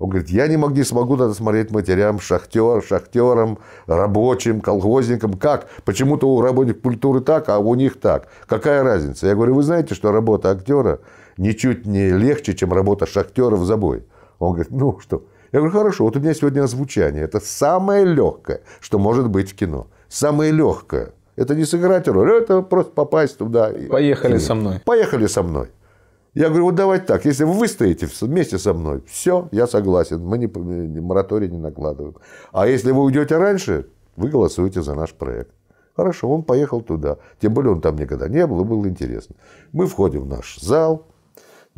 Он говорит, я не, мог, не смогу надо смотреть матерям, шахтер, шахтерам, рабочим, колхозникам. Как? Почему-то у работников культуры так, а у них так. Какая разница? Я говорю, вы знаете, что работа актера ничуть не легче, чем работа шахтера в забое. Он говорит, ну что? Я говорю, хорошо, вот у меня сегодня озвучание. Это самое легкое, что может быть в кино. Самое легкое. Это не сыграть роль, это просто попасть туда. Поехали и... со мной. Поехали со мной. Я говорю, вот давайте так, если вы выстоите вместе со мной, все, я согласен, мы не, мораторий не накладываем. А если вы уйдете раньше, вы голосуете за наш проект. Хорошо, он поехал туда. Тем более он там никогда не был, и было интересно. Мы входим в наш зал,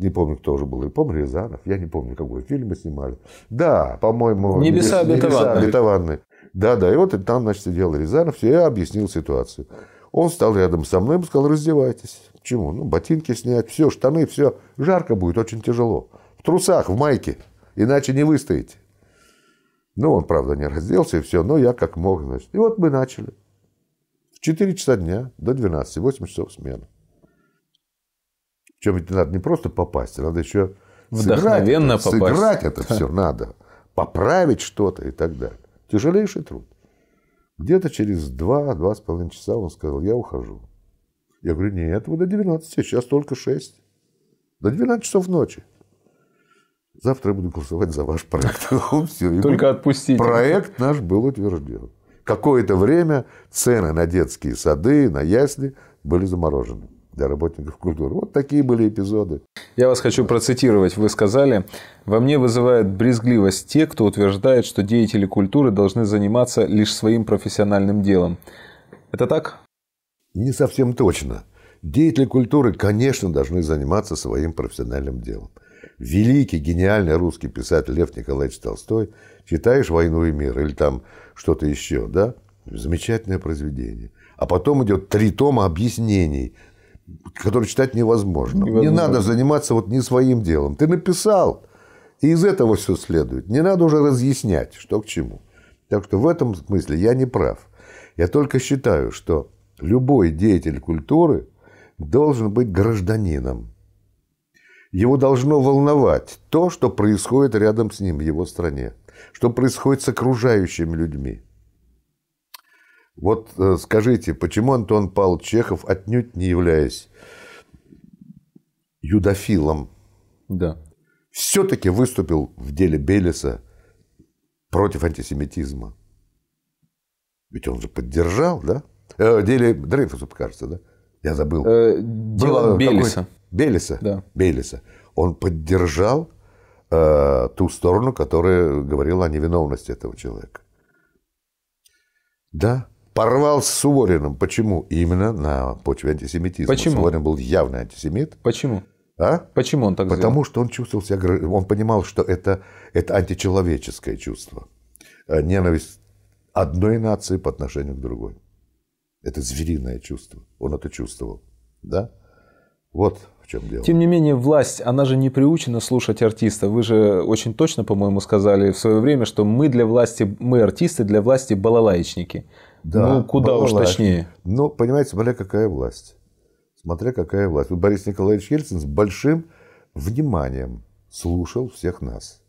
не помню, кто уже был, по-моему, Рязанов. Я не помню, какой фильм мы снимали. Да, по-моему... «Небеса, небеса обетованные. Да, да. И вот там, значит, сидел Рязанов, и я объяснил ситуацию. Он стал рядом со мной и сказал, раздевайтесь. Почему? Ну, ботинки снять, все, штаны, все. Жарко будет, очень тяжело. В трусах, в майке. Иначе не выстоите. Ну, он, правда, не разделся и все, но я как мог, значит. И вот мы начали. В 4 часа дня до 12, 8 часов смены. Причем ведь надо не просто попасть, а надо еще сыграть, это, попасть. сыграть это все <laughs> надо, поправить что-то и так далее. Тяжелейший труд. Где-то через два-два с половиной часа он сказал, я ухожу. Я говорю, нет, вы до 12, сейчас только 6. До 12 часов ночи. Завтра я буду голосовать за ваш проект. <laughs> Ну, только отпустите. Проект наш был утвержден. Какое-то время цены на детские сады, на ясли были заморожены для работников культуры. Вот такие были эпизоды. Я вас хочу процитировать. Вы сказали, «Во мне вызывает брезгливость те, кто утверждает, что деятели культуры должны заниматься лишь своим профессиональным делом». Это так? Не совсем точно. Деятели культуры, конечно, должны заниматься своим профессиональным делом. Великий, гениальный русский писатель Лев Николаевич Толстой, читаешь «Войну и мир» или там что-то еще, да? Замечательное произведение. А потом идет три тома объяснений – который читать невозможно. невозможно. Не надо заниматься вот не своим делом. Ты написал, и из этого все следует. Не надо уже разъяснять, что к чему. Так что в этом смысле я не прав. Я только считаю, что любой деятель культуры должен быть гражданином. Его должно волновать то, что происходит рядом с ним в его стране, что происходит с окружающими людьми. Вот э, скажите, почему Антон Павлович Чехов, отнюдь не являясь юдофилом, да. все-таки выступил в деле Белиса против антисемитизма? Ведь он же поддержал, да? Э, деле Дрейфуса, кажется, да? Я забыл. Э, дело Было Белеса. Белиса, Да. Белеса. Он поддержал э, ту сторону, которая говорила о невиновности этого человека. Да, порвал с Сувориным. Почему? Именно на почве антисемитизма. Почему? Суворин был явный антисемит. Почему? А? Почему он так Потому сделал? что он чувствовал себя... Он понимал, что это, это античеловеческое чувство. А ненависть одной нации по отношению к другой. Это звериное чувство. Он это чувствовал. Да? Вот в чем дело. Тем не менее, власть, она же не приучена слушать артиста. Вы же очень точно, по-моему, сказали в свое время, что мы для власти, мы артисты, для власти балалаечники. Да, ну, куда уж власть. точнее. Ну, понимаете, смотря какая власть. Смотря какая власть. Вот Борис Николаевич Ельцин с большим вниманием слушал всех нас.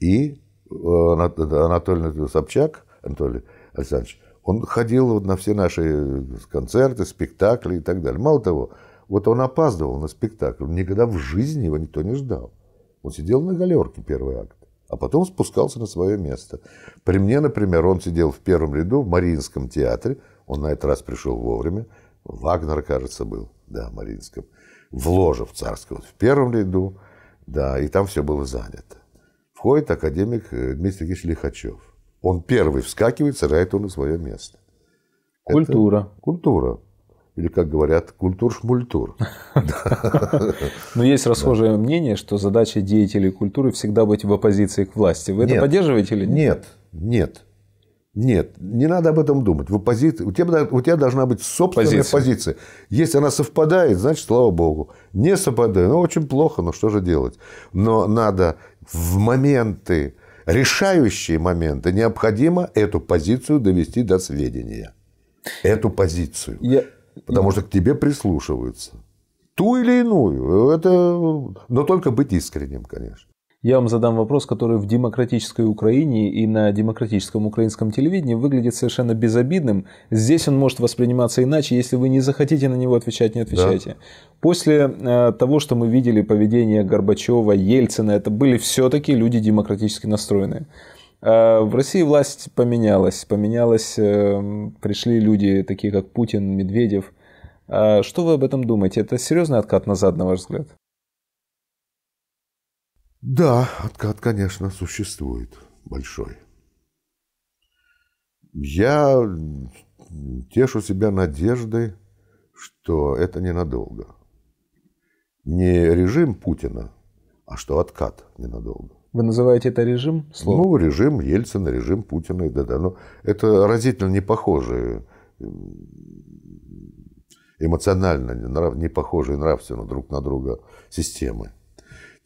И э, Анатолий Собчак, Анатолий Александрович, он ходил на все наши концерты, спектакли и так далее. Мало того, вот он опаздывал на спектакль, никогда в жизни его никто не ждал. Он сидел на галерке первый акт а потом спускался на свое место. При мне, например, он сидел в первом ряду в Мариинском театре, он на этот раз пришел вовремя, Вагнер, кажется, был, да, в Мариинском, в ложе в царском, вот в первом ряду, да, и там все было занято. Входит академик э, Дмитрий Ильич Лихачев. Он первый вскакивает, сажает он на свое место. Культура. Это культура или, как говорят, культур-шмультур. <laughs> Но есть расхожее мнение, что задача деятелей культуры всегда быть в оппозиции к власти. Вы это поддерживаете или нет? Нет, нет. Нет, не надо об этом думать. В оппозиции у, тебя, у тебя должна быть собственная позиция. позиция. Если она совпадает, значит, слава богу. Не совпадает, ну, очень плохо, но ну, что же делать? Но надо в моменты, решающие моменты, необходимо эту позицию довести до сведения. Эту позицию. Я потому что к тебе прислушиваются. Ту или иную. Это... Но только быть искренним, конечно. Я вам задам вопрос, который в демократической Украине и на демократическом украинском телевидении выглядит совершенно безобидным. Здесь он может восприниматься иначе, если вы не захотите на него отвечать, не отвечайте. Да. После э, того, что мы видели поведение Горбачева, Ельцина, это были все-таки люди демократически настроенные. А, в России власть поменялась. Поменялась, э, пришли люди, такие как Путин, Медведев. А что вы об этом думаете? Это серьезный откат назад, на ваш взгляд? Да, откат, конечно, существует большой. Я тешу себя надеждой, что это ненадолго. Не режим Путина, а что откат ненадолго. Вы называете это режим? Слово? Ну, режим Ельцина, режим Путина и да-да. Но ну, это разительно не похожие эмоционально не похожие нравственно друг на друга системы.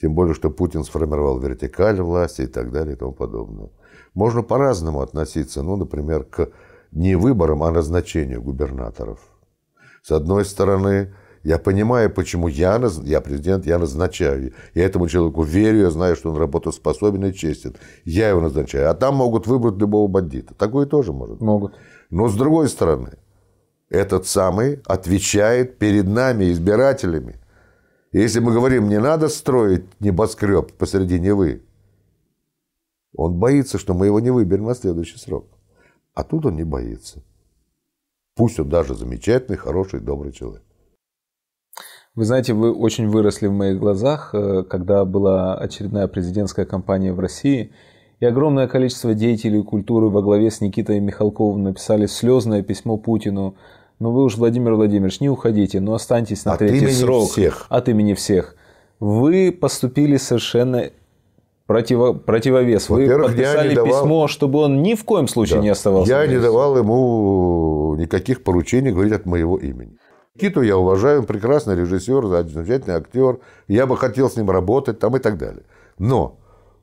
Тем более, что Путин сформировал вертикаль власти и так далее и тому подобное. Можно по-разному относиться, ну, например, к не выборам, а назначению губернаторов. С одной стороны, я понимаю, почему я, наз... я президент, я назначаю. Я этому человеку верю, я знаю, что он работоспособен и честен. Я его назначаю. А там могут выбрать любого бандита. Такое тоже может. Могут. Но с другой стороны, этот самый отвечает перед нами, избирателями. Если мы говорим, не надо строить небоскреб посреди Невы, он боится, что мы его не выберем на следующий срок. А тут он не боится. Пусть он даже замечательный, хороший, добрый человек. Вы знаете, вы очень выросли в моих глазах, э, когда была очередная президентская кампания в России, и огромное количество деятелей культуры во главе с Никитой Михалковым написали слезное письмо Путину. Но «Ну вы уж, Владимир Владимирович, не уходите, но останьтесь на От третий срок. Всех. От имени всех. Вы поступили совершенно противо, противовес. Вы подписали давал... письмо, чтобы он ни в коем случае да. не оставался. Я не давал ему никаких поручений говорить от моего имени. Киту я уважаю, прекрасный режиссер, замечательный актер, я бы хотел с ним работать там и так далее. Но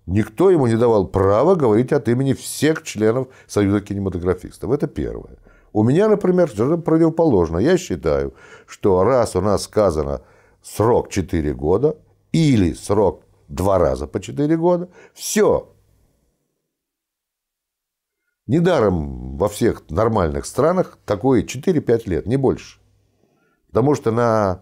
никто ему не давал права говорить от имени всех членов Союза кинематографистов. Это первое. У меня, например, противоположно. Я считаю, что раз у нас сказано срок 4 года или срок два раза по 4 года, все. Недаром во всех нормальных странах такое 4-5 лет, не больше. Потому что на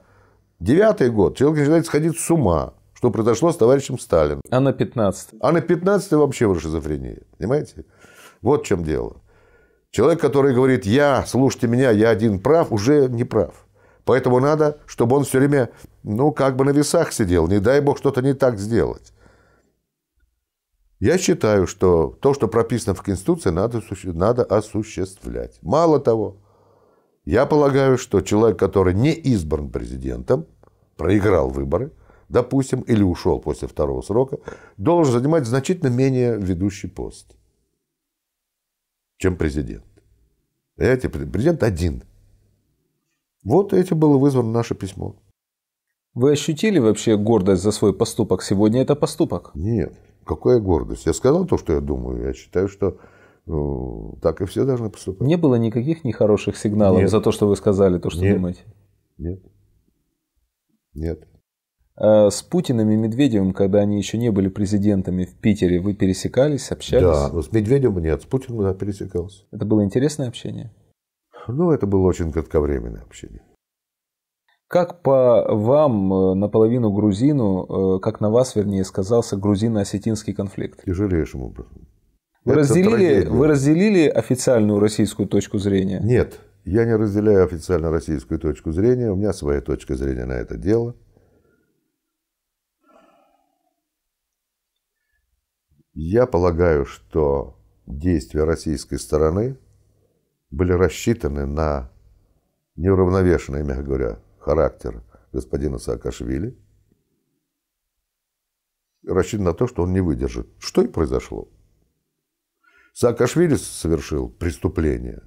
девятый год человек начинает сходить с ума, что произошло с товарищем Сталиным. А на пятнадцатый. А на пятнадцатый вообще в шизофрении. Понимаете? Вот в чем дело. Человек, который говорит, я, слушайте меня, я один прав, уже не прав. Поэтому надо, чтобы он все время, ну, как бы на весах сидел. Не дай бог что-то не так сделать. Я считаю, что то, что прописано в Конституции, надо, надо осуществлять. Мало того, я полагаю, что человек, который не избран президентом, проиграл выборы, допустим, или ушел после второго срока, должен занимать значительно менее ведущий пост, чем президент. Понимаете, президент один. Вот этим было вызвано наше письмо. Вы ощутили вообще гордость за свой поступок? Сегодня это поступок? Нет. Какая гордость? Я сказал то, что я думаю. Я считаю, что ну, так и все должны поступать. Не было никаких нехороших сигналов Нет. за то, что вы сказали, то, что Нет. думаете? Нет. Нет. А с Путиным и Медведевым, когда они еще не были президентами в Питере, вы пересекались, общались? Да, но ну, с Медведевым нет, с Путиным я да, пересекался. Это было интересное общение? Ну, это было очень кратковременное общение. Как по вам, э, наполовину грузину, э, как на вас, вернее, сказался грузино-осетинский конфликт? Тяжелейшим образом. Вы разделили, вы разделили официальную российскую точку зрения? Нет, я не разделяю официально российскую точку зрения. У меня своя точка зрения на это дело. Я полагаю, что действия российской стороны были рассчитаны на неуравновешенный, мягко говоря, характер господина Саакашвили. рассчитаны на то, что он не выдержит. Что и произошло. Саакашвили совершил преступление,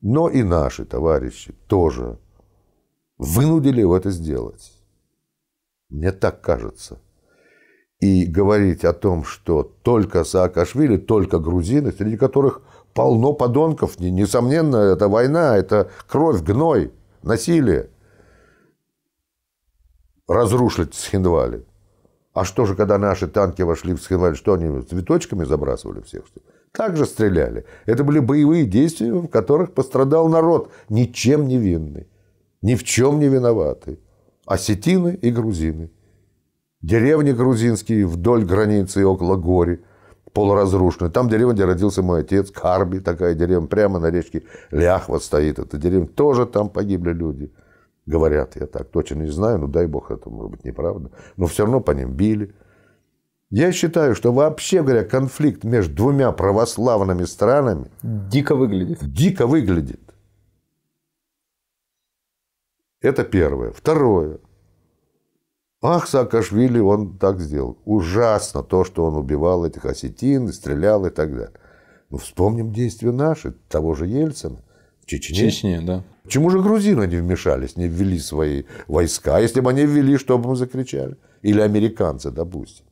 но и наши товарищи тоже вынудили его это сделать. Мне так кажется. И говорить о том, что только Саакашвили, только грузины, среди которых полно подонков, несомненно, это война, это кровь, гной, насилие, разрушить Схинвали. А что же, когда наши танки вошли в Схинвали, что они цветочками забрасывали всех, что ли? также стреляли. Это были боевые действия, в которых пострадал народ, ничем не винный, ни в чем не виноватый. Осетины и грузины. Деревни грузинские вдоль границы и около гори, полуразрушенные. Там деревня, где родился мой отец, Карби, такая деревня, прямо на речке Ляхва стоит эта деревня. Тоже там погибли люди. Говорят, я так точно не знаю, но дай бог, это может быть неправда. Но все равно по ним били. Я считаю, что вообще говоря, конфликт между двумя православными странами... Дико выглядит. Дико выглядит. Это первое. Второе. Ах, Саакашвили, он так сделал. Ужасно то, что он убивал этих осетин, стрелял и так далее. Но ну, вспомним действия наши, того же Ельцина. В Чечне. Чечне, да. Почему же грузины не вмешались, не ввели свои войска? Если бы они ввели, что бы мы закричали? Или американцы, допустим.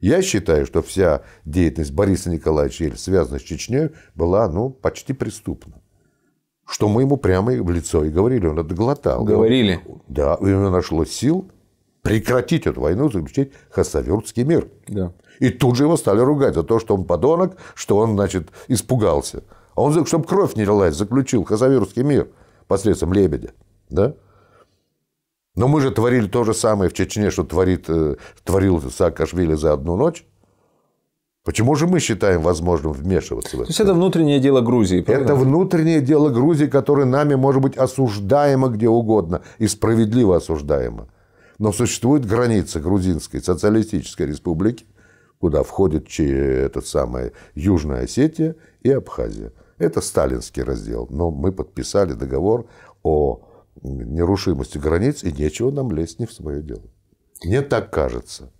Я считаю, что вся деятельность Бориса Николаевича Ель, связанная с Чечней, была ну, почти преступна. Что мы ему прямо в лицо и говорили, он это глотал. Говорили? да, у него нашлось сил прекратить эту войну, заключить хасавюртский мир. Да. И тут же его стали ругать за то, что он подонок, что он, значит, испугался. А он, чтобы кровь не лилась, заключил хасавюртский мир посредством лебедя. Да? Но мы же творили то же самое в Чечне, что творит, э, творил Саакашвили за одну ночь. Почему же мы считаем возможным вмешиваться в это? То есть это внутреннее дело Грузии. Правильно? Это внутреннее дело Грузии, которое нами может быть осуждаемо где угодно и справедливо осуждаемо. Но существует граница Грузинской социалистической республики, куда входит этот самый Южная Осетия и Абхазия. Это сталинский раздел, но мы подписали договор о нерушимости границ, и нечего нам лезть не в свое дело. Мне так кажется.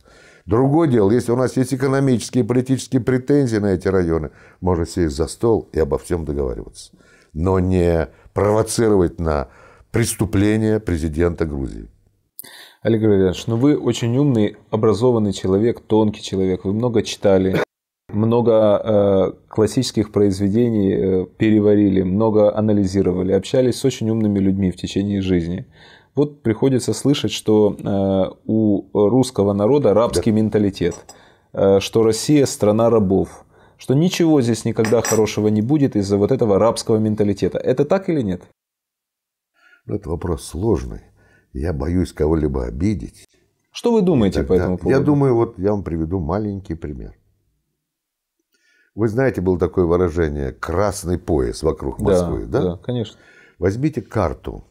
Другое дело, если у нас есть экономические и политические претензии на эти районы, можно сесть за стол и обо всем договариваться. Но не провоцировать на преступление президента Грузии. Олег Григорьевич, ну вы очень умный, образованный человек, тонкий человек, вы много читали, много э, классических произведений э, переварили, много анализировали, общались с очень умными людьми в течение жизни. Вот приходится слышать, что э, у русского народа рабский да. менталитет, э, что Россия страна рабов, что ничего здесь никогда хорошего не будет из-за вот этого рабского менталитета. Это так или нет? Ну, это вопрос сложный. Я боюсь кого-либо обидеть. Что вы думаете тогда, по этому поводу? Я думаю, вот я вам приведу маленький пример. Вы знаете, было такое выражение «красный пояс вокруг Москвы», да? Да, да конечно. Возьмите карту,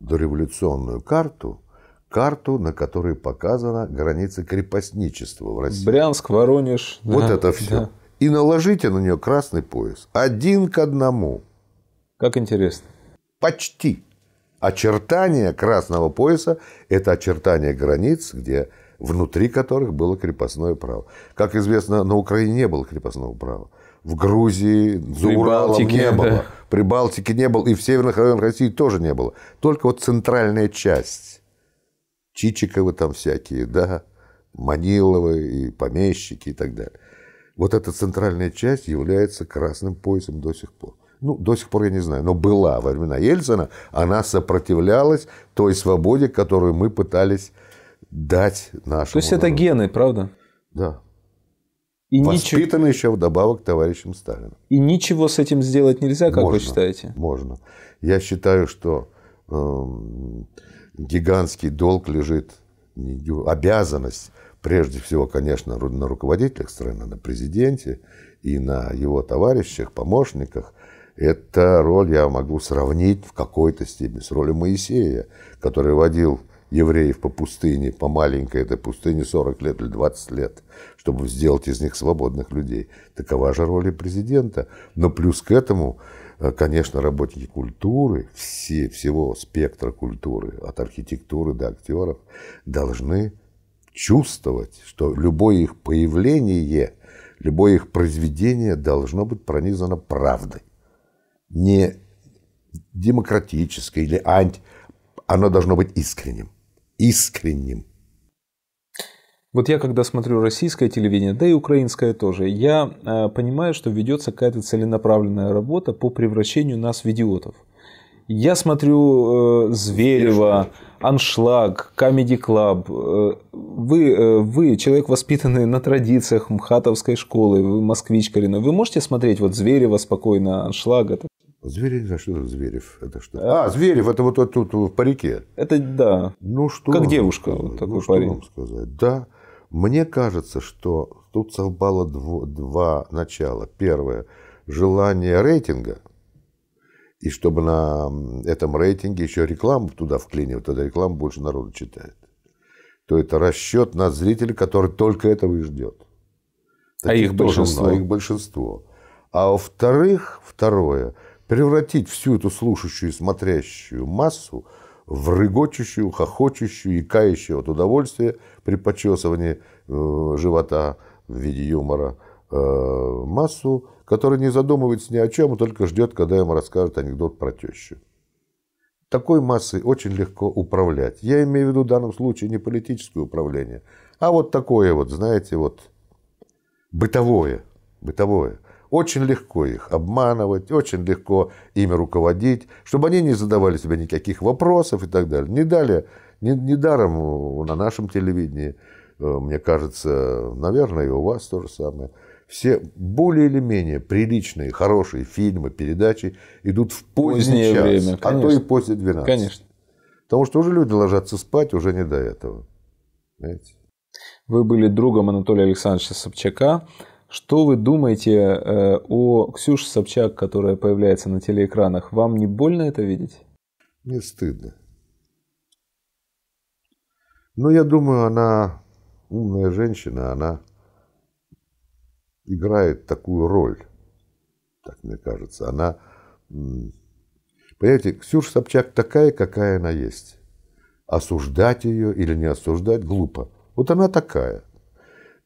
дореволюционную карту, карту, на которой показана граница крепостничества в России. Брянск, Воронеж. Вот да, это все. Да. И наложите на нее красный пояс. Один к одному. Как интересно. Почти. Очертание красного пояса – это очертание границ, где внутри которых было крепостное право. Как известно, на Украине не было крепостного права. В Грузии, за Уралом не было. Да. <laughs> При Балтике не было. И в северных районах России тоже не было. Только вот центральная часть. Чичиковы там всякие, да, Маниловы и помещики и так далее. Вот эта центральная часть является красным поясом до сих пор ну, до сих пор я не знаю, но была во времена Ельцина, она сопротивлялась той свободе, которую мы пытались дать нашему То есть народу. это гены, правда? Да. И Воспитаны ничего... еще вдобавок товарищем Сталина. И ничего с этим сделать нельзя, как можно, вы считаете? Можно. Я считаю, что э, гигантский долг лежит, обязанность, прежде всего, конечно, на руководителях страны, на президенте и на его товарищах, помощниках. Эта роль я могу сравнить в какой-то степени с ролью Моисея, который водил евреев по пустыне, по маленькой этой пустыне 40 лет или 20 лет, чтобы сделать из них свободных людей. Такова же роль президента. Но плюс к этому, э, конечно, работники культуры, все, всего спектра культуры, от архитектуры до актеров, должны чувствовать, что любое их появление, любое их произведение должно быть пронизано правдой. Не демократической или анти... Оно должно быть искренним искренним. Вот я когда смотрю российское телевидение, да и украинское тоже, я э, понимаю, что ведется какая-то целенаправленная работа по превращению нас в идиотов. Я смотрю э, Зверева, Аншлаг, Comedy Клаб. Э, вы, э, вы человек, воспитанный на традициях мхатовской школы, вы москвич коренной. Ну, вы можете смотреть вот Зверева спокойно, Аншлаг это? Зверев, за что Зверев? Это что? А, Зверев, это вот, вот тут в парике. Это да. Ну что? Как девушка, сказать? вот такой ну, парень. Что вам сказать? Да. Мне кажется, что тут совпало дво, два начала. Первое – желание рейтинга, и чтобы на этом рейтинге еще рекламу туда вклинивать, тогда рекламу больше народу читает. То это расчет на зрителя, который только этого и ждет. Таких а их большинство. Много, а их большинство. А во-вторых, второе – превратить всю эту слушающую и смотрящую массу в рыгочущую, хохочущую и кающую от удовольствия при почесывании э, живота в виде юмора э, массу, которая не задумывается ни о чем, а только ждет, когда ему расскажут анекдот про тещу. Такой массой очень легко управлять. Я имею в виду в данном случае не политическое управление, а вот такое вот, знаете, вот бытовое, бытовое. Очень легко их обманывать, очень легко ими руководить, чтобы они не задавали себе никаких вопросов и так далее. Не далее, не, не даром на нашем телевидении, э, мне кажется, наверное, и у вас то же самое. Все более или менее приличные, хорошие фильмы, передачи идут в поздний Позднее час, время, конечно. а то и после 12. Конечно. Потому что уже люди ложатся спать, уже не до этого. Понимаете? Вы были другом Анатолия Александровича Собчака. Что вы думаете э, о Ксюше Собчак, которая появляется на телеэкранах? Вам не больно это видеть? Не стыдно. Но ну, я думаю, она умная женщина, она играет такую роль, так мне кажется. Она, понимаете, Ксюша Собчак такая, какая она есть. Осуждать ее или не осуждать глупо. Вот она такая –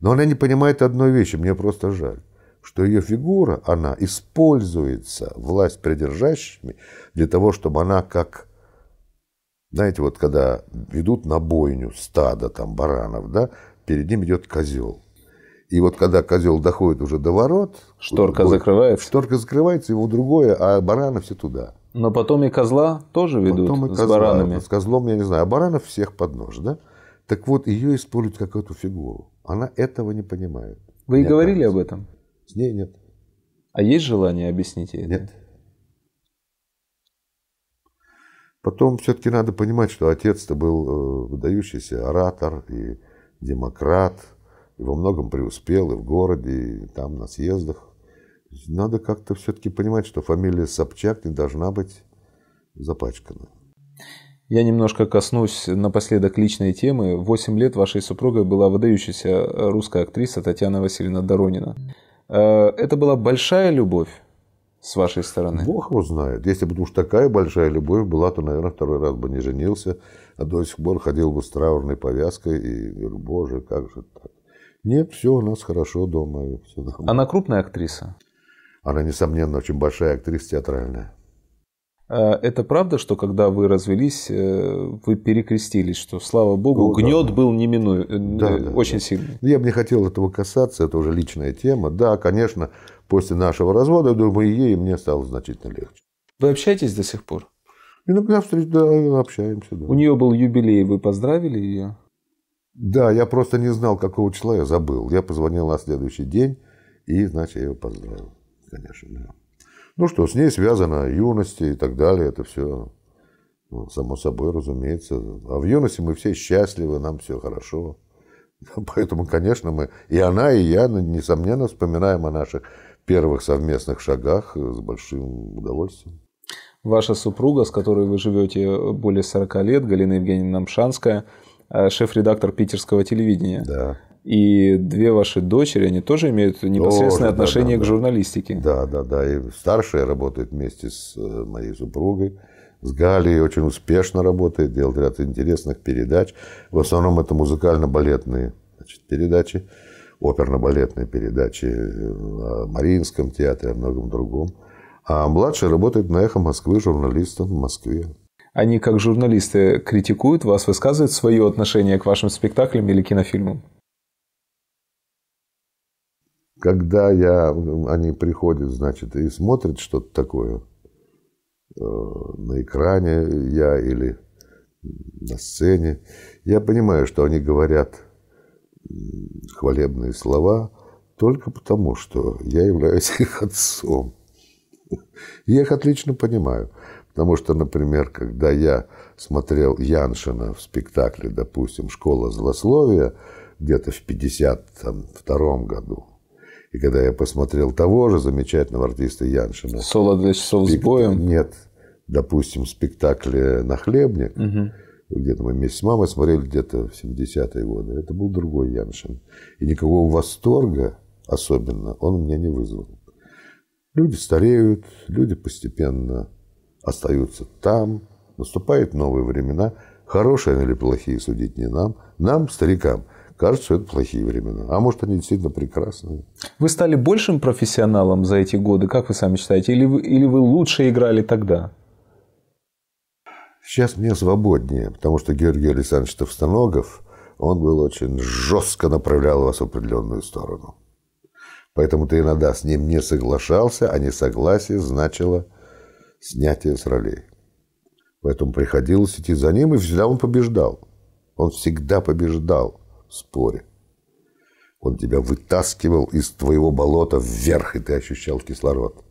но она не понимает одной вещи, мне просто жаль, что ее фигура, она используется власть придержащими для того, чтобы она как, знаете, вот когда ведут на бойню стадо там баранов, да, перед ним идет козел. И вот когда козел доходит уже до ворот... Шторка бой, закрывается? Шторка закрывается, его другое, а бараны все туда. Но потом и козла тоже ведут потом и козла, с баранами. С козлом, я не знаю, а баранов всех под нож, да? Так вот, ее используют как эту фигуру. Она этого не понимает. Вы и говорили кажется. об этом? С ней нет. А есть желание объяснить ей? Нет. Потом все-таки надо понимать, что отец-то был э, выдающийся оратор и демократ, и во многом преуспел и в городе, и там на съездах. Надо как-то все-таки понимать, что фамилия Собчак не должна быть запачкана. Я немножко коснусь напоследок личной темы. Восемь лет вашей супругой была выдающаяся русская актриса Татьяна Васильевна Доронина. Э, это была большая любовь с вашей стороны? Бог его знает. Если бы уж такая большая любовь была, то, наверное, второй раз бы не женился, а до сих пор ходил бы с траурной повязкой и говорю, боже, как же так. Нет, все у нас хорошо дома. и Все Она крупная актриса? Она, несомненно, очень большая актриса театральная. А, это правда, что когда вы развелись, э, вы перекрестились, что, слава богу, О, ну, гнет да. был неминуем, э, э, да, очень да. сильный. Ну, я бы не хотел этого касаться, это уже личная тема. Да, конечно, после нашего развода, думаю, ей и мне стало значительно легче. Вы общаетесь до сих пор? Иногда встреч, да, общаемся. Да. У нее был юбилей, вы поздравили ее? Да, я просто не знал, какого числа я забыл. Я позвонил на следующий день, и, значит, я ее поздравил, конечно, да. Ну что, с ней связано юности и так далее, это все ну, само собой, разумеется. А в юности мы все счастливы, нам все хорошо. <laughs> Поэтому, конечно, мы, и она, и я, ну, несомненно, вспоминаем о наших первых совместных шагах э, с большим удовольствием. Ваша супруга, с которой вы живете э, более 40 лет, Галина Евгеньевна Намшанская, э, шеф-редактор питерского телевидения. Да и две ваши дочери, они тоже имеют непосредственное тоже, отношение да, да, к журналистике. Да, да, да. И старшая работает вместе с э, моей супругой, с Галей, очень успешно работает, делает ряд интересных передач. В основном это музыкально-балетные значит, передачи, оперно-балетные передачи в э, Мариинском театре, о многом другом. А младшая работает на «Эхо Москвы» журналистом в Москве они как журналисты критикуют вас, высказывают свое отношение к вашим спектаклям или кинофильмам? Когда я, они приходят, значит, и смотрят что-то такое э, на экране я или на сцене, я понимаю, что они говорят хвалебные слова только потому, что я являюсь <laughs> их отцом. Я их отлично понимаю. Потому что, например, когда я смотрел Яншина в спектакле, допустим, «Школа злословия», где-то в 52 году, и когда я посмотрел того же замечательного артиста Яншина... Соло для часов спект... с боем? Нет. Допустим, в на «Нахлебник». Угу. Где-то мы вместе с мамой смотрели где-то в 70-е годы. Это был другой Яншин. И никакого восторга особенно он меня не вызвал. Люди стареют, люди постепенно остаются там, наступают новые времена. Хорошие или плохие судить не нам, нам, старикам – кажется, это плохие времена. А может, они действительно прекрасные. Вы стали большим профессионалом за эти годы, как вы сами считаете? Или вы, или вы лучше играли тогда? Сейчас мне свободнее, потому что Георгий Александрович Товстоногов, он был очень жестко направлял вас в определенную сторону. Поэтому ты иногда с ним не соглашался, а несогласие значило снятие с ролей. Поэтому приходилось идти за ним, и всегда он побеждал. Он всегда побеждал споре. Он тебя вытаскивал из твоего болота вверх, и ты ощущал кислород.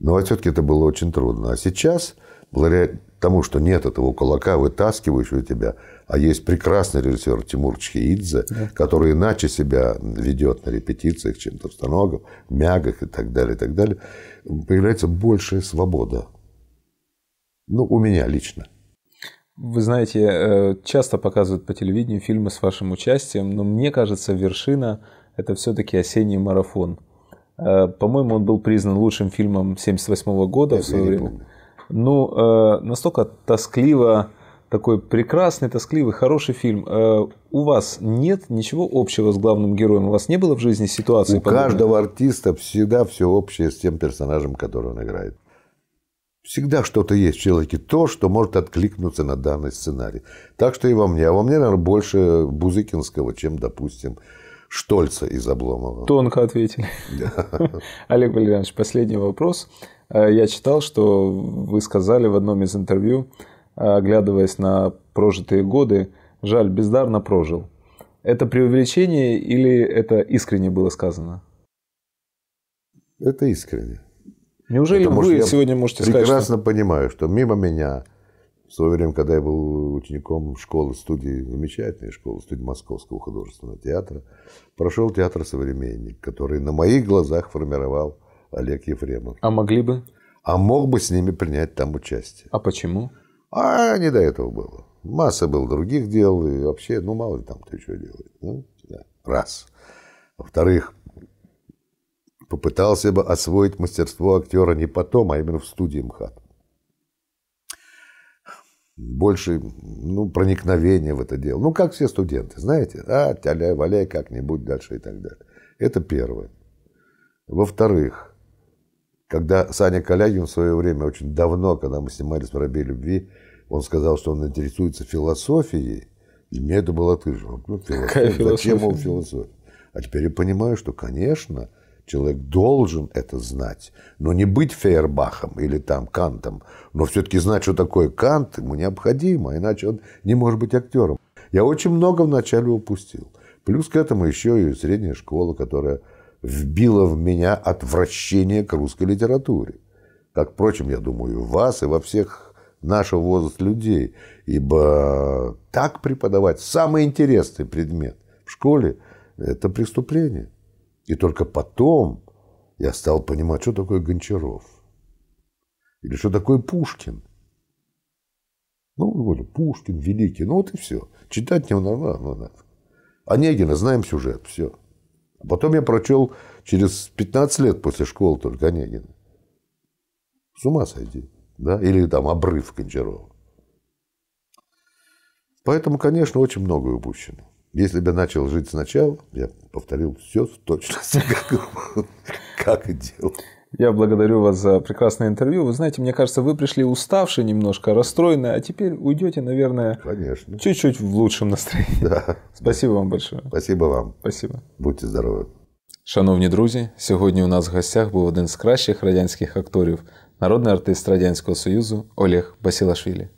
Но а все-таки это было очень трудно. А сейчас, благодаря тому, что нет этого кулака, вытаскивающего тебя, а есть прекрасный режиссер Тимур Чхеидзе, да. который иначе себя ведет на репетициях, чем Товстоногов, Мягах и так далее, и так далее, появляется большая свобода. Ну, у меня лично. Вы знаете, э, часто показывают по телевидению фильмы с вашим участием, но мне кажется, вершина – это все-таки «Осенний марафон». Э, по-моему, он был признан лучшим фильмом 1978 года я в свое время. Помню. Ну, э, настолько тоскливо, такой прекрасный, тоскливый, хороший фильм. У вас нет ничего общего с главным героем? У вас не было в жизни ситуации? У подобной? каждого артиста всегда все общее с тем персонажем, который он играет. Всегда что-то есть в человеке, то, что может откликнуться на данный сценарий. Так что и во мне. А во мне, наверное, больше Бузыкинского, чем, допустим, Штольца из Обломова. Тонко ответили. <laughs> Олег Валерьянович, последний вопрос. Э, я читал, что вы сказали в одном из интервью, э, оглядываясь на прожитые годы, жаль, бездарно прожил. Это преувеличение или это искренне было сказано? Это искренне. Неужели Потому вы сегодня можете прекрасно сказать, прекрасно что... понимаю, что мимо меня, в свое время, когда я был учеником школы, студии, замечательной школы, студии Московского художественного театра, прошел театр «Современник», который на моих глазах формировал Олег Ефремов. А могли бы? А мог бы с ними принять там участие. А почему? А не до этого было. Масса было других дел, и вообще, ну, мало ли там кто что делает. Ну, да. Раз. Во-вторых, попытался бы освоить мастерство актера не потом, а именно в студии МХАТ. Больше ну, проникновения в это дело. Ну, как все студенты, знаете, а, тяляй-валяй как-нибудь дальше и так далее. Это первое. Во-вторых, когда Саня Калягин в свое время, очень давно, когда мы снимались «Воробей любви», он сказал, что он интересуется философией, и мне это было отыжно. Ну, философия, зачем он философия? А теперь я понимаю, что, конечно, Человек должен это знать, но не быть Фейербахом или там Кантом, но все-таки знать, что такое Кант, ему необходимо, а иначе он не может быть актером. Я очень много вначале упустил. Плюс к этому еще и средняя школа, которая вбила в меня отвращение к русской литературе. Как, впрочем, я думаю, вас и во всех нашего возраста людей. Ибо так преподавать самый интересный предмет в школе – это преступление. И только потом я стал понимать, что такое Гончаров. Или что такое Пушкин. Ну, говорю, Пушкин, Великий, ну вот и все. Читать не надо, надо. Онегина, знаем сюжет, все. А потом я прочел через 15 лет после школы только Онегина. С ума сойти. Да? Или там обрыв Гончарова. Поэтому, конечно, очень многое упущено. Если бы я начал жить сначала, я повторил все в точности, как, как и делал. Я благодарю вас за прекрасное интервью. Вы знаете, мне кажется, вы пришли уставшие немножко, расстроенные, а теперь уйдете, наверное, Конечно. чуть-чуть в лучшем настроении. Да. Спасибо да. вам большое. Спасибо вам. Спасибо. Будьте здоровы. Шановні друзі, сьогодні у нас в гостях був один з кращих радянських акторів, народний артист Радянського Союзу Олег Басілашвілі.